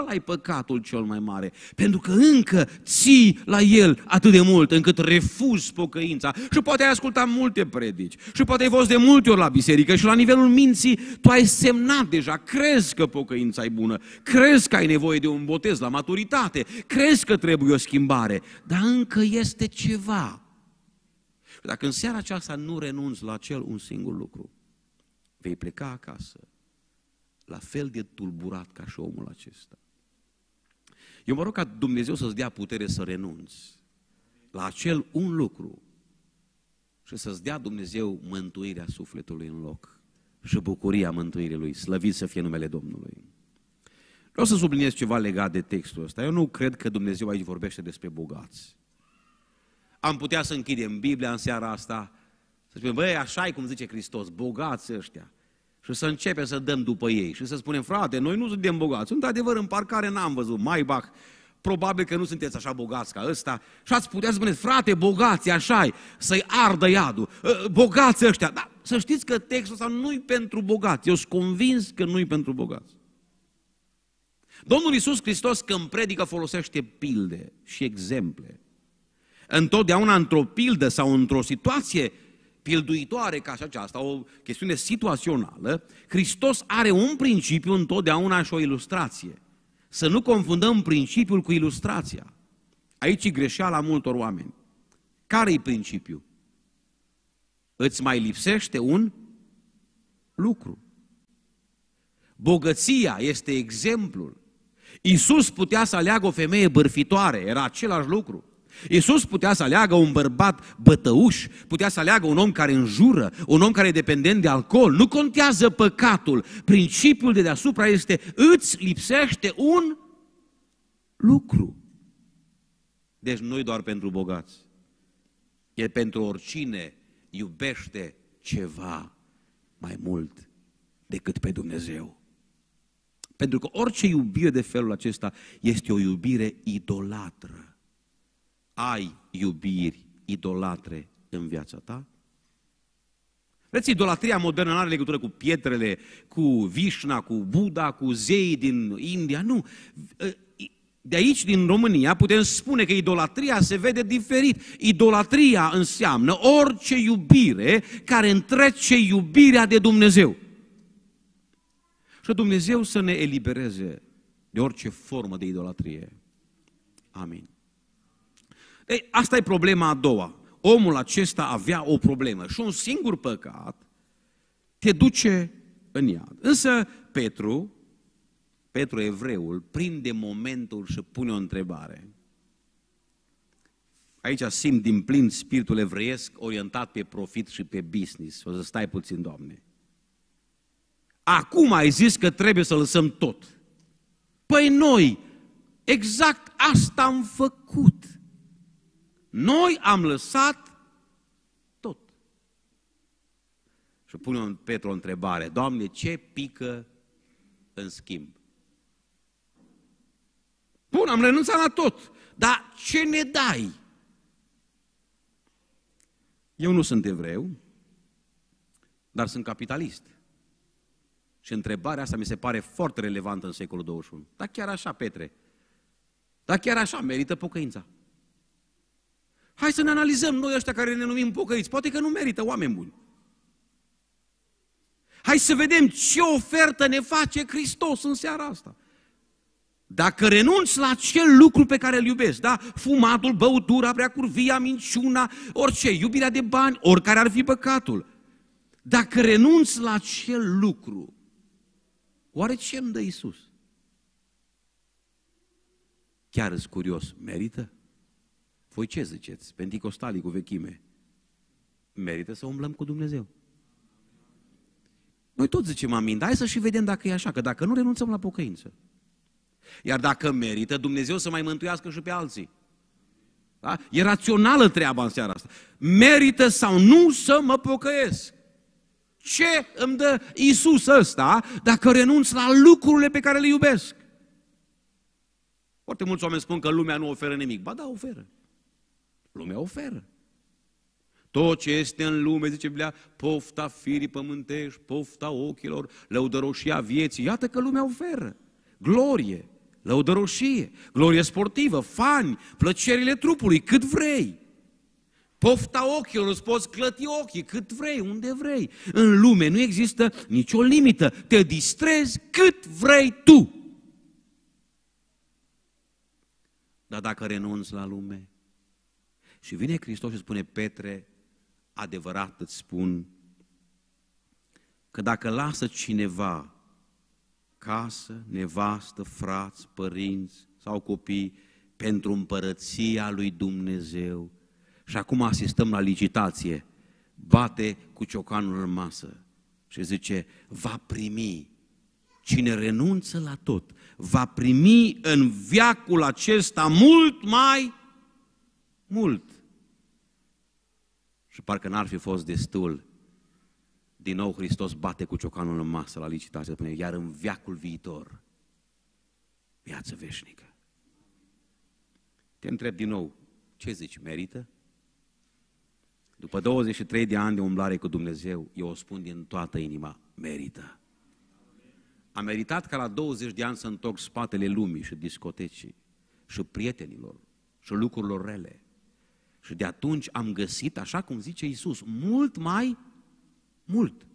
ăla e păcatul cel mai mare, pentru că încă ții la el atât de mult încât refuzi pocăința. Și poate ai ascultat multe predici, și poate ai fost de multe ori la biserică și la nivelul minții tu ai semnat deja, crezi că pocăința e bună, crezi că ai nevoie de un botez la maturitate, crezi că trebuie o schimbare, dar încă este ceva. Dacă în seara aceasta nu renunți la cel un singur lucru, vei pleca acasă la fel de tulburat ca și omul acesta. Eu mă rog ca Dumnezeu să-ți dea putere să renunți la acel un lucru și să-ți dea Dumnezeu mântuirea sufletului în loc și bucuria mântuirii lui. Slăvit să fie numele Domnului. Vreau să subliniez ceva legat de textul ăsta. Eu nu cred că Dumnezeu aici vorbește despre bogați. Am putea să închidem Biblia în seara asta, să spunem, băi, așa e cum zice Hristos, bogați ăștia și să începem să dăm după ei și să spunem, frate, noi nu suntem bogați. Sunt adevăr în parcare n-am văzut mai bac, probabil că nu sunteți așa bogați ca ăsta. Și ați putea spune, frate, bogați, așa să-i ardă iadul, ă, bogați ăștia. Dar să știți că textul ăsta nu-i pentru bogați. Eu sunt convins că nu-i pentru bogați. Domnul Iisus Hristos când predică folosește pilde și exemple. Întotdeauna într-o pildă sau într-o situație pilduitoare ca și aceasta, o chestiune situațională, Hristos are un principiu întotdeauna și o ilustrație. Să nu confundăm principiul cu ilustrația. Aici e greșeala multor oameni. care e principiul? Îți mai lipsește un lucru. Bogăția este exemplul. Iisus putea să aleagă o femeie bârfitoare, era același lucru. Iisus putea să aleagă un bărbat bătăuș, putea să aleagă un om care înjură, un om care e dependent de alcool. Nu contează păcatul. Principiul de deasupra este îți lipsește un lucru. Deci nu doar pentru bogați. E pentru oricine iubește ceva mai mult decât pe Dumnezeu. Pentru că orice iubire de felul acesta este o iubire idolatră ai iubiri idolatre în viața ta? Vedeți, idolatria modernă nu are legătură cu pietrele, cu vișna, cu Buddha, cu zei din India, nu. Ă, de aici, din România, putem spune că idolatria se vede diferit. Idolatria înseamnă orice iubire care întrece iubirea de Dumnezeu. Și Dumnezeu să ne elibereze de orice formă de idolatrie. Amin. Ei, asta e problema a doua. Omul acesta avea o problemă și un singur păcat te duce în iad. Însă Petru, Petru evreul, prinde momentul și pune o întrebare. Aici simt din plin spiritul evreiesc orientat pe profit și pe business. O să stai puțin, Doamne. Acum ai zis că trebuie să lăsăm tot. Păi noi, exact asta am făcut. Noi am lăsat tot. Și pune Petru o întrebare. Doamne, ce pică în schimb? Bun, am renunțat la tot. Dar ce ne dai? Eu nu sunt evreu, dar sunt capitalist. Și întrebarea asta mi se pare foarte relevantă în secolul 21. Dar chiar așa, Petre, dar chiar așa merită pocăința. Hai să ne analizăm noi ăștia care ne numim pocăiți. Poate că nu merită oameni buni. Hai să vedem ce ofertă ne face Hristos în seara asta. Dacă renunți la acel lucru pe care îl iubesc, da? Fumatul, băutura, prea curvia, minciuna, orice, iubirea de bani, oricare ar fi păcatul. Dacă renunți la acel lucru, oare ce îmi dă Isus? Chiar îți curios, merită? Voi ce ziceți? Pentecostalii cu vechime. Merită să umblăm cu Dumnezeu. Noi tot zicem amin, dar hai să și vedem dacă e așa, că dacă nu renunțăm la pocăință. Iar dacă merită, Dumnezeu să mai mântuiască și pe alții. Da? E rațională treaba în seara asta. Merită sau nu să mă pocăiesc? Ce îmi dă Isus ăsta dacă renunț la lucrurile pe care le iubesc? Foarte mulți oameni spun că lumea nu oferă nimic. Ba da, oferă. Lumea oferă. Tot ce este în lume, zice Biblia, pofta firii pământești, pofta ochilor, lăudăroșia vieții, iată că lumea oferă. Glorie, lăudăroșie, glorie sportivă, fani, plăcerile trupului, cât vrei. Pofta ochilor, îți poți clăti ochii cât vrei, unde vrei. În lume nu există nicio limită. Te distrezi cât vrei tu. Dar dacă renunți la lume, și vine Hristos și spune, Petre, adevărat îți spun că dacă lasă cineva casă, nevastă, frați, părinți sau copii pentru împărăția lui Dumnezeu, și acum asistăm la licitație, bate cu ciocanul în masă și zice, va primi. Cine renunță la tot, va primi în viacul acesta mult mai mult și parcă n-ar fi fost destul. Din nou Hristos bate cu ciocanul în masă la licitație, spune, iar în viacul viitor, viață veșnică. Te întreb din nou, ce zici, merită? După 23 de ani de umblare cu Dumnezeu, eu o spun din toată inima, merită. A meritat ca la 20 de ani să întorc spatele lumii și discotecii și prietenilor și lucrurilor rele și de atunci am găsit, așa cum zice Isus, mult mai mult.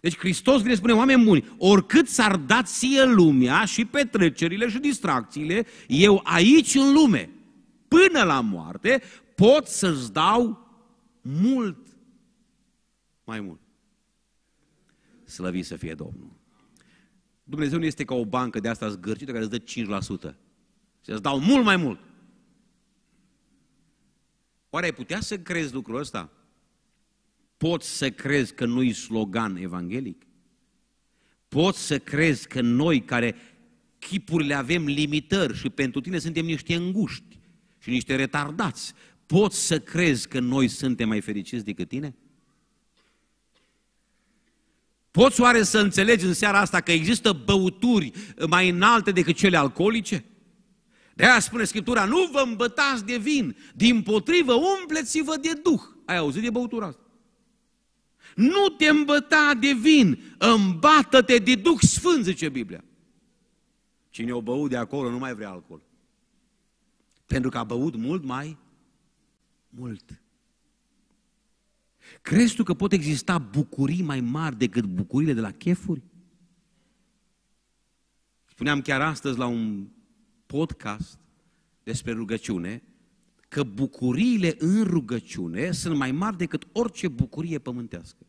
Deci Hristos vine spune, oameni buni, oricât s-ar da ție lumea și petrecerile și distracțiile, eu aici în lume, până la moarte, pot să-ți dau mult mai mult. Slăvi să fie Domnul. Dumnezeu nu este ca o bancă de asta zgârcită care îți dă 5%. Și îți dau mult mai mult. Oare ai putea să crezi lucrul ăsta? Poți să crezi că nu-i slogan evanghelic? Poți să crezi că noi care chipurile avem limitări și pentru tine suntem niște înguști și niște retardați, poți să crezi că noi suntem mai fericiți decât tine? Poți oare să înțelegi în seara asta că există băuturi mai înalte decât cele alcoolice? De aia spune Scriptura, nu vă îmbătați de vin, din potrivă umpleți-vă de duh. Ai auzit de băutura asta? Nu te îmbăta de vin, îmbată-te de Duh Sfânt, zice Biblia. Cine o băut de acolo nu mai vrea alcool. Pentru că a băut mult mai mult. Crezi tu că pot exista bucurii mai mari decât bucurile de la chefuri? Spuneam chiar astăzi la un podcast despre rugăciune că bucuriile în rugăciune sunt mai mari decât orice bucurie pământească.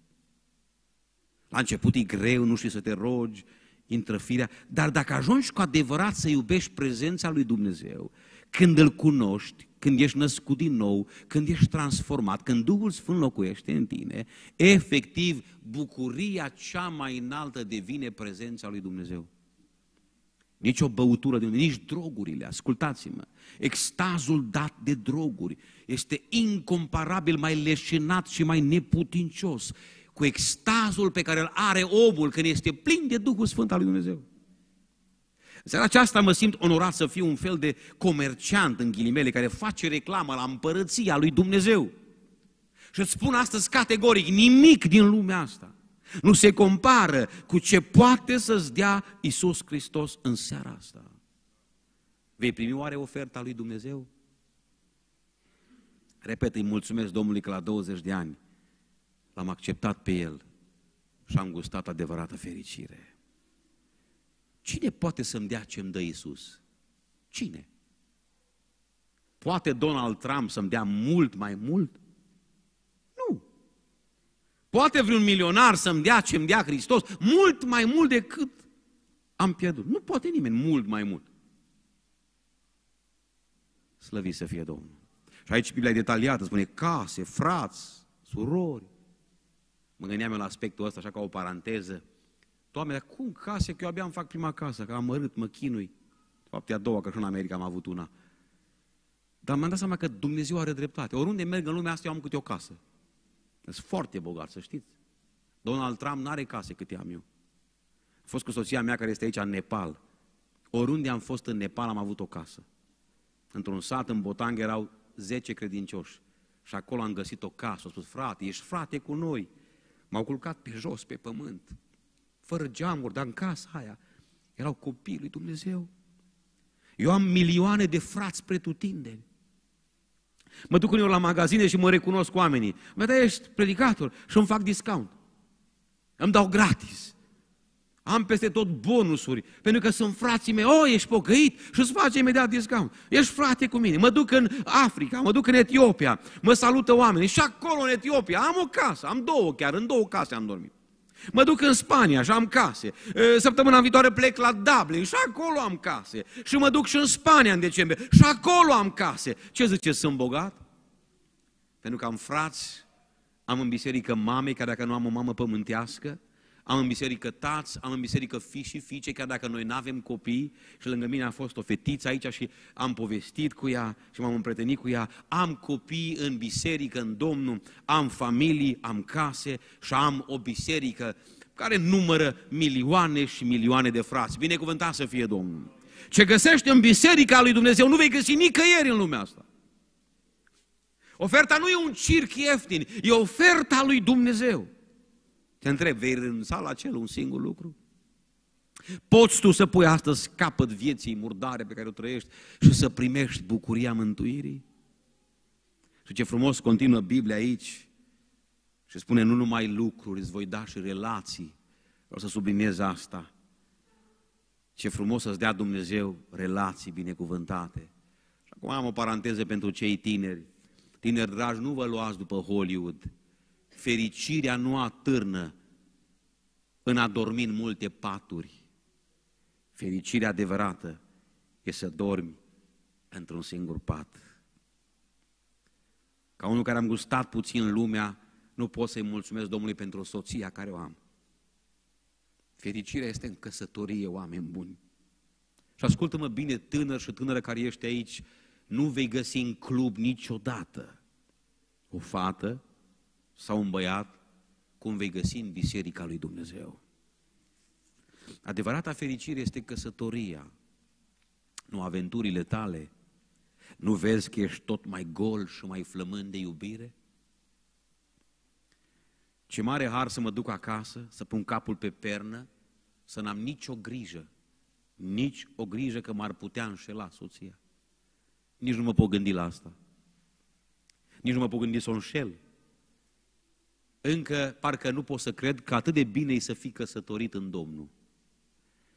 La început e greu, nu știi să te rogi, intră firea, dar dacă ajungi cu adevărat să iubești prezența lui Dumnezeu, când îl cunoști, când ești născut din nou, când ești transformat, când Duhul Sfânt locuiește în tine, efectiv, bucuria cea mai înaltă devine prezența lui Dumnezeu nici o băutură, nici drogurile, ascultați-mă. Extazul dat de droguri este incomparabil mai leșinat și mai neputincios cu extazul pe care îl are omul când este plin de Duhul Sfânt al lui Dumnezeu. În seara aceasta mă simt onorat să fiu un fel de comerciant, în ghilimele, care face reclamă la împărăția lui Dumnezeu. Și îți spun astăzi categoric, nimic din lumea asta nu se compară cu ce poate să-ți dea Isus Hristos în seara asta. Vei primi oare oferta lui Dumnezeu? Repet, îi mulțumesc Domnului că la 20 de ani l-am acceptat pe El și am gustat adevărată fericire. Cine poate să-mi dea ce-mi dă Isus? Cine? Poate Donald Trump să-mi dea mult mai mult? Poate vreun milionar să-mi dea ce-mi dea Hristos, mult mai mult decât am pierdut. Nu poate nimeni mult mai mult. Slăvit să fie Domnul. Și aici Biblia e detaliată, spune case, frați, surori. Mă gândeam eu la aspectul ăsta, așa ca o paranteză. Doamne, dar cum case? Că eu abia îmi fac prima casă, că am mărât, mă chinui. fapt, a doua, că și în America am avut una. Dar m am dat seama că Dumnezeu are dreptate. Oriunde merg în lumea asta, eu am câte o casă. Sunt foarte bogat, să știți. Donald Trump nu are case câte am eu. A fost cu soția mea care este aici în Nepal. Oriunde am fost în Nepal am avut o casă. Într-un sat în Botang erau 10 credincioși. Și acolo am găsit o casă. A spus, frate, ești frate cu noi. M-au culcat pe jos, pe pământ. Fără geamuri, dar în casa aia. Erau copiii lui Dumnezeu. Eu am milioane de frați pretutindeni. Mă duc uneori la magazine și mă recunosc cu oamenii. Mă da, ești predicator și îmi fac discount. Îmi dau gratis. Am peste tot bonusuri, pentru că sunt frații mei, o, oh, ești pocăit și îți face imediat discount. Ești frate cu mine, mă duc în Africa, mă duc în Etiopia, mă salută oamenii și acolo în Etiopia am o casă, am două chiar, în două case am dormit. Mă duc în Spania și am case. Săptămâna viitoare plec la Dublin și acolo am case. Și mă duc și în Spania în decembrie și acolo am case. Ce zice, sunt bogat? Pentru că am frați, am în biserică mame, care dacă nu am o mamă pământească, am în biserică tați, am în biserică fi și fiice, chiar dacă noi nu avem copii și lângă mine a fost o fetiță aici și am povestit cu ea și m-am împretenit cu ea. Am copii în biserică, în Domnul, am familii, am case și am o biserică care numără milioane și milioane de frați. Binecuvântat să fie Domnul! Ce găsești în biserica lui Dumnezeu nu vei găsi nicăieri în lumea asta. Oferta nu e un circ ieftin, e oferta lui Dumnezeu. Te întreb, vei renunța la cel un singur lucru? Poți tu să pui astăzi capăt vieții murdare pe care o trăiești și să primești bucuria mântuirii? Și ce frumos continuă Biblia aici și spune nu numai lucruri, îți voi da și relații. Vreau să subliniez asta. Ce frumos să-ți dea Dumnezeu relații binecuvântate. Și acum am o paranteză pentru cei tineri. Tineri dragi, nu vă luați după Hollywood fericirea nu atârnă în a dormi în multe paturi. Fericirea adevărată e să dormi într-un singur pat. Ca unul care am gustat puțin lumea, nu pot să-i mulțumesc Domnului pentru soția care o am. Fericirea este în căsătorie, oameni buni. Și ascultă-mă bine, tânăr și tânără care ești aici, nu vei găsi în club niciodată o fată sau un băiat, cum vei găsi în biserica lui Dumnezeu. Adevărata fericire este căsătoria, nu aventurile tale. Nu vezi că ești tot mai gol și mai flămând de iubire? Ce mare har să mă duc acasă, să pun capul pe pernă, să n-am nicio grijă, nici o grijă că m-ar putea înșela soția. Nici nu mă pot gândi la asta. Nici nu mă pot gândi să o înșel. Încă parcă nu pot să cred că atât de bine e să fii căsătorit în Domnul.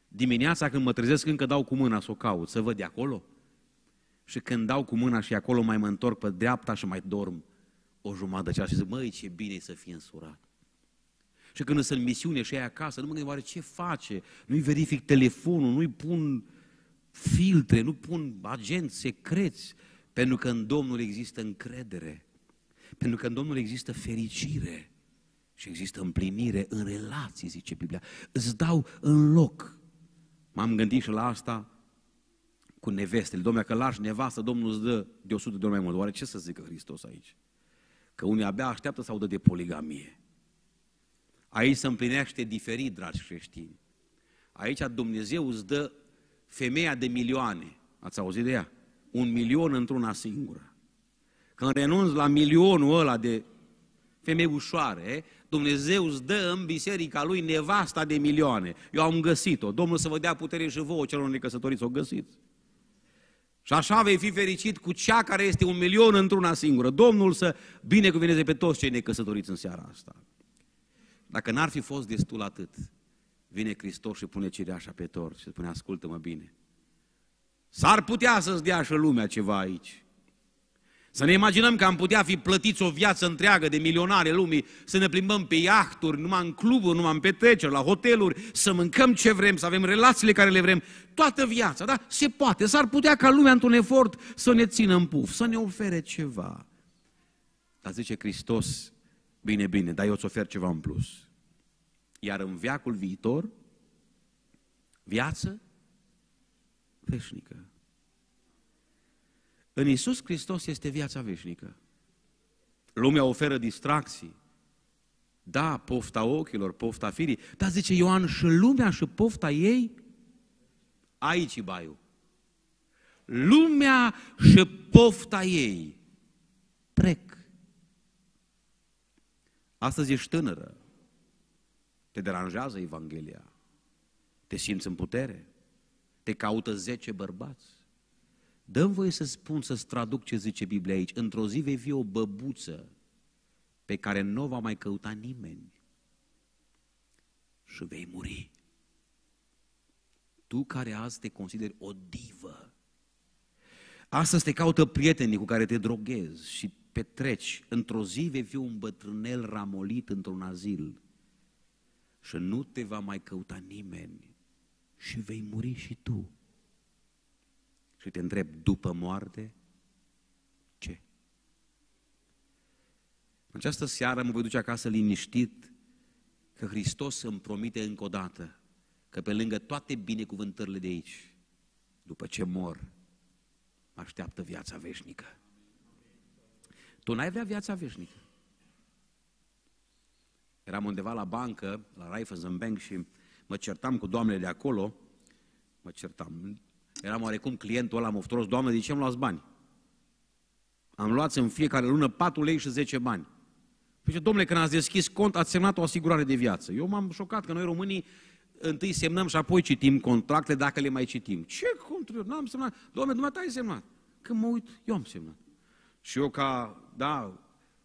Dimineața când mă trezesc încă dau cu mâna să o caut, să văd de acolo. Și când dau cu mâna și acolo mai mă întorc pe dreapta și mai dorm o jumătate de ceas și zic, măi, ce bine e să fii însurat. Și când sunt în misiune și ai acasă, nu mă gândesc, oare ce face? Nu-i verific telefonul, nu-i pun filtre, nu pun agenți secreți, pentru că în Domnul există încredere, pentru că în Domnul există fericire. Și există împlinire în relații, zice Biblia. Îți dau în loc. M-am gândit și la asta cu nevestele. Domnule, că lași nevastă, Domnul îți dă de 100 de ori mai mult. Oare ce să zică Hristos aici? Că unii abia așteaptă să audă de poligamie. Aici se împlinește diferit, dragi creștini. Aici Dumnezeu îți dă femeia de milioane. Ați auzit de ea? Un milion într-una singură. Când renunți la milionul ăla de femei ușoare, Dumnezeu îți dă în biserica lui nevasta de milioane. Eu am găsit-o. Domnul să vă dea putere și vouă celor necăsătoriți, o găsiți. Și așa vei fi fericit cu cea care este un milion într-una singură. Domnul să binecuvineze pe toți cei necăsătoriți în seara asta. Dacă n-ar fi fost destul atât, vine Hristos și pune cireașa pe tort și spune, ascultă-mă bine. S-ar putea să-ți dea și lumea ceva aici. Să ne imaginăm că am putea fi plătiți o viață întreagă de milionare lumii, să ne plimbăm pe iahturi, numai în cluburi, numai în petreceri, la hoteluri, să mâncăm ce vrem, să avem relațiile care le vrem, toată viața, da? Se poate, s-ar putea ca lumea într-un efort să ne țină în puf, să ne ofere ceva. Dar zice Hristos, bine, bine, dar eu îți ofer ceva în plus. Iar în veacul viitor, viață veșnică. În Isus Hristos este viața veșnică. Lumea oferă distracții. Da, pofta ochilor, pofta firii. Dar zice Ioan, și lumea și pofta ei, aici baiu. Lumea și pofta ei trec. Astăzi ești tânără. Te deranjează Evanghelia. Te simți în putere. Te caută zece bărbați. Dăm voie să spun, să traduc ce zice Biblia aici. Într-o zi vei fi o băbuță pe care nu o va mai căuta nimeni și vei muri. Tu care azi te consideri o divă, astăzi te caută prietenii cu care te droghezi și petreci, într-o zi vei fi un bătrânel ramolit într-un azil și nu te va mai căuta nimeni și vei muri și tu și te întreb după moarte, ce? În această seară mă voi duce acasă liniștit că Hristos îmi promite încă o dată că pe lângă toate binecuvântările de aici, după ce mor, mă așteaptă viața veșnică. Tu n-ai avea viața veșnică. Eram undeva la bancă, la Raiffeisen Bank și mă certam cu doamnele de acolo, mă certam, Eram oarecum clientul ăla mofturos, doamne, de ce îmi luați bani? Am luat în fiecare lună 4 lei și 10 bani. Păi ce, domnule, când ați deschis cont, ați semnat o asigurare de viață. Eu m-am șocat că noi românii întâi semnăm și apoi citim contractele dacă le mai citim. Ce contract? N-am semnat. Domnule, dumneata ai semnat. Când mă uit, eu am semnat. Și eu ca, da,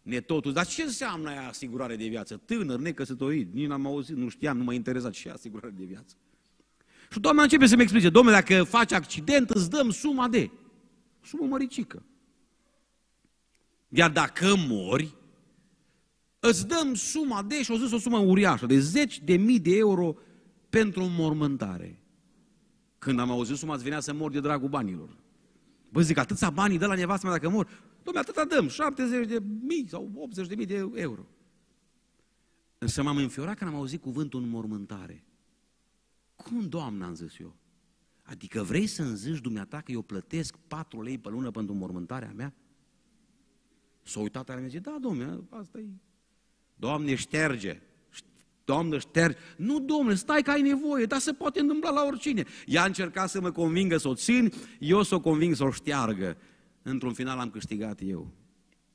netotul, dar ce înseamnă aia asigurare de viață? Tânăr, necăsătorit, nici n-am auzit, nu știam, nu m-a interesat ce asigurare de viață. Și doamna începe să-mi explice, domnule, dacă faci accident, îți dăm suma de... Sumă măricică. Iar dacă mori, îți dăm suma de, și o zis o sumă uriașă, de zeci de mii de euro pentru mormântare. Când am auzit suma, îți venea să mor de dragul banilor. Bă, zic, atâția banii dă la nevastă mea dacă mor? Dom'le, atâta dăm, 70 de mii sau 80 de mii de euro. Însă m-am înfiorat când am auzit cuvântul în mormântare. Cum, Doamne, am zis eu? Adică vrei să îmi zici dumneata că eu plătesc 4 lei pe lună pentru mormântarea mea? S-a uitat la mine și da, domnule, asta e. Doamne, șterge. Doamne, șterge. Nu, domnule, stai că ai nevoie, dar se poate întâmpla la oricine. Ea a încercat să mă convingă să o țin, eu să o conving să o șteargă. Într-un final am câștigat eu.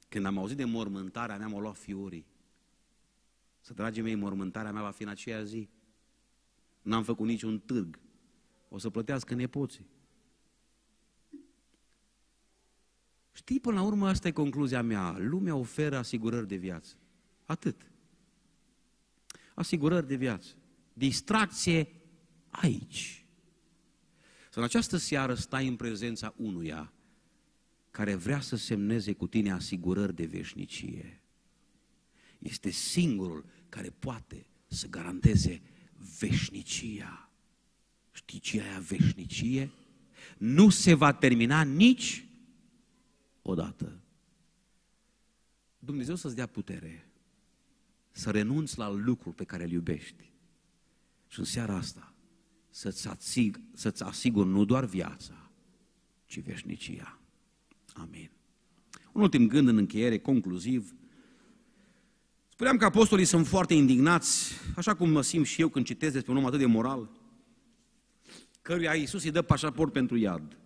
Când am auzit de mormântarea mea, m-au luat fiorii. Să, dragii mei, mormântarea mea va fi în aceea zi. N-am făcut niciun târg. O să plătească nepoții. Știi, până la urmă, asta e concluzia mea. Lumea oferă asigurări de viață. Atât. Asigurări de viață. Distracție aici. Să în această seară stai în prezența unuia care vrea să semneze cu tine asigurări de veșnicie. Este singurul care poate să garanteze veșnicia. Știi ce aia veșnicie? Nu se va termina nici odată. Dumnezeu să-ți dea putere să renunți la lucrul pe care îl iubești. Și în seara asta să-ți asig- să asigur nu doar viața, ci veșnicia. Amin. Un ultim gând în încheiere, concluziv, Spuneam că apostolii sunt foarte indignați, așa cum mă simt și eu când citesc despre un om atât de moral, căruia Iisus îi dă pașaport pentru iad.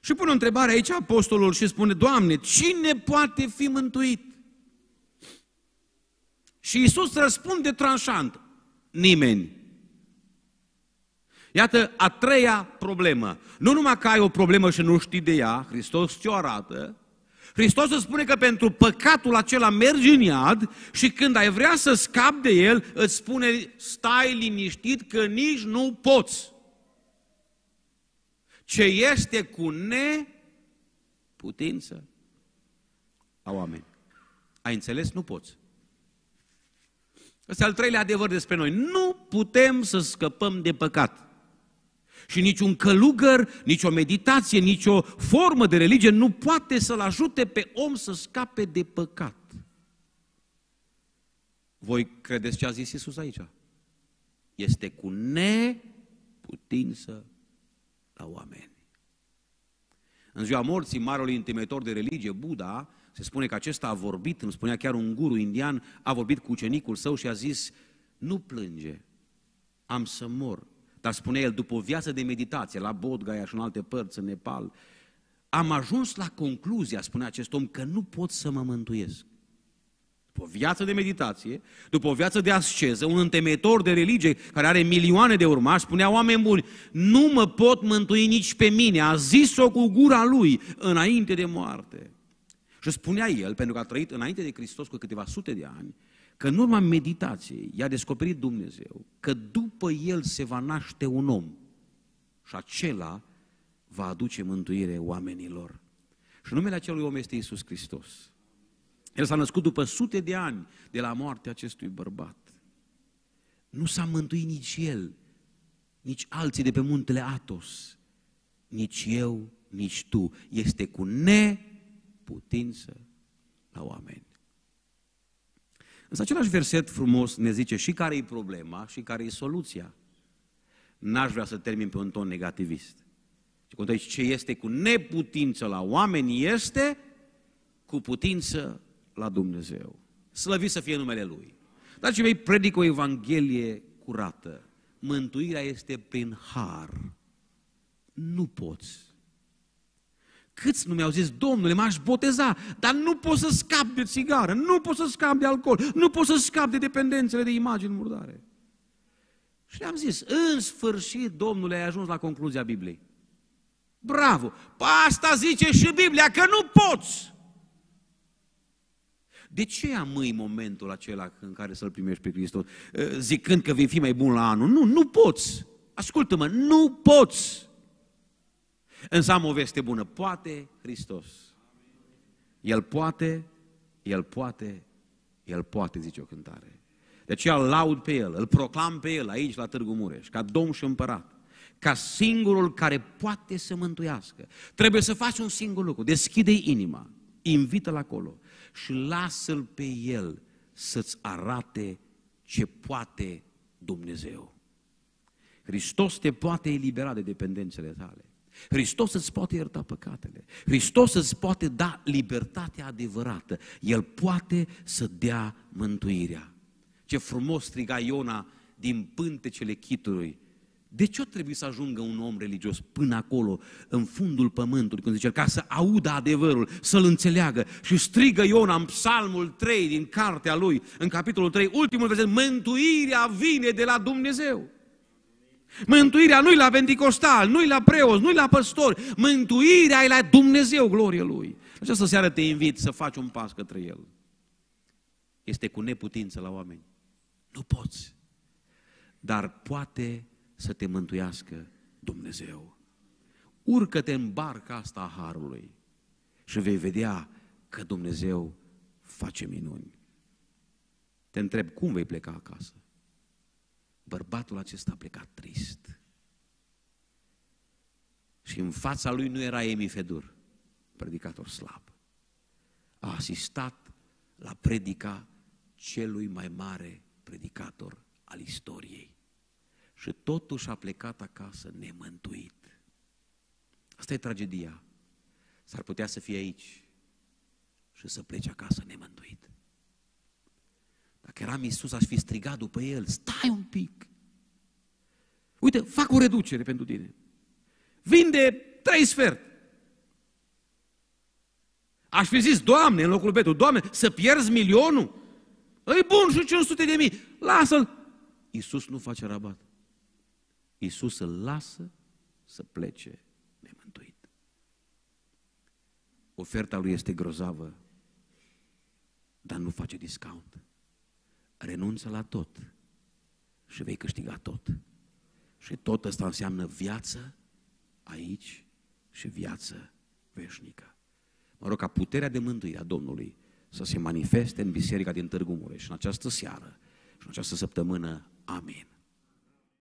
Și pun o întrebare aici apostolul și spune, Doamne, cine poate fi mântuit? Și Iisus răspunde tranșant, nimeni. Iată a treia problemă. Nu numai că ai o problemă și nu știi de ea, Hristos ți-o arată, Hristos îți spune că pentru păcatul acela mergi în iad și când ai vrea să scapi de el, îți spune stai liniștit că nici nu poți. Ce este cu neputință a oameni. Ai înțeles? Nu poți. Ăsta e al treilea adevăr despre noi. Nu putem să scăpăm de păcat. Și niciun călugăr, nici o meditație, nicio formă de religie nu poate să-l ajute pe om să scape de păcat. Voi credeți ce a zis Isus aici? Este cu neputință la oameni. În ziua morții, marele intimitor de religie, Buddha, se spune că acesta a vorbit, îmi spunea chiar un guru indian, a vorbit cu ucenicul său și a zis, nu plânge, am să mor, dar spune el, după o viață de meditație, la Bodgaia și în alte părți, în Nepal, am ajuns la concluzia, spune acest om, că nu pot să mă mântuiesc. După o viață de meditație, după o viață de asceză, un întemeitor de religie care are milioane de urmași, spunea oameni buni, nu mă pot mântui nici pe mine, a zis-o cu gura lui înainte de moarte. Și spunea el, pentru că a trăit înainte de Hristos cu câteva sute de ani, că în urma meditației i-a descoperit Dumnezeu că după el se va naște un om și acela va aduce mântuire oamenilor. Și numele acelui om este Isus Hristos. El s-a născut după sute de ani de la moartea acestui bărbat. Nu s-a mântuit nici el, nici alții de pe muntele Atos, nici eu, nici tu. Este cu neputință la oameni. Însă același verset frumos ne zice și care e problema și care e soluția. N-aș vrea să termin pe un ton negativist. Și ce este cu neputință la oameni este cu putință la Dumnezeu. Slăvit să fie numele Lui. ce mei, predic o Evanghelie curată. Mântuirea este prin har. Nu poți. Câți nu mi-au zis, Domnule, m-aș boteza, dar nu pot să scap de țigară, nu pot să scap de alcool, nu pot să scap de dependențele de imagini murdare. Și le-am zis, în sfârșit, Domnule, ai ajuns la concluzia Bibliei. Bravo! Pa păi asta zice și Biblia, că nu poți! De ce mâi momentul acela în care să-L primești pe Hristos, ă, zicând că vei fi mai bun la anul? Nu, nu poți! Ascultă-mă, nu poți! Însă am o veste bună. Poate Hristos. El poate, El poate, El poate, zice o cântare. De deci aceea îl laud pe El, îl proclam pe El aici la Târgu Mureș, ca Domn și Împărat, ca singurul care poate să mântuiască. Trebuie să faci un singur lucru, deschide inima, invită-L acolo și lasă-L pe El să-ți arate ce poate Dumnezeu. Hristos te poate elibera de dependențele tale. Hristos îți poate ierta păcatele. Hristos îți poate da libertatea adevărată. El poate să dea mântuirea. Ce frumos striga Iona din pântecele chitului. De ce trebuie să ajungă un om religios până acolo, în fundul pământului, când zice, ca să audă adevărul, să-l înțeleagă? Și strigă Iona în psalmul 3 din cartea lui, în capitolul 3, ultimul verset, mântuirea vine de la Dumnezeu. Mântuirea nu-i la vendicostal, nu-i la preoți, nu-i la păstori. Mântuirea e la Dumnezeu, glorie Lui. Această seară te invit să faci un pas către El. Este cu neputință la oameni. Nu poți. Dar poate să te mântuiască Dumnezeu. Urcă-te în barca asta a Harului și vei vedea că Dumnezeu face minuni. Te întreb, cum vei pleca acasă? Bărbatul acesta a plecat trist. Și în fața lui nu era Emifedur, predicator slab. A asistat la predica celui mai mare predicator al istoriei. Și totuși a plecat acasă nemântuit. Asta e tragedia. S-ar putea să fie aici și să plece acasă nemântuit. Dacă eram Iisus, aș fi strigat după el, stai un pic. Uite, fac o reducere pentru tine. Vinde trei sfert. Aș fi zis, Doamne, în locul Petru, Doamne, să pierzi milionul? Îi bun și 500 de mii, lasă-l. Iisus nu face rabat. Iisus îl lasă să plece nemântuit. Oferta lui este grozavă, dar nu face discount renunță la tot și vei câștiga tot. Și tot asta înseamnă viață aici și viață veșnică. Mă rog ca puterea de mântuire a Domnului să se manifeste în biserica din Târgu Mureș în această seară și în această săptămână. Amin.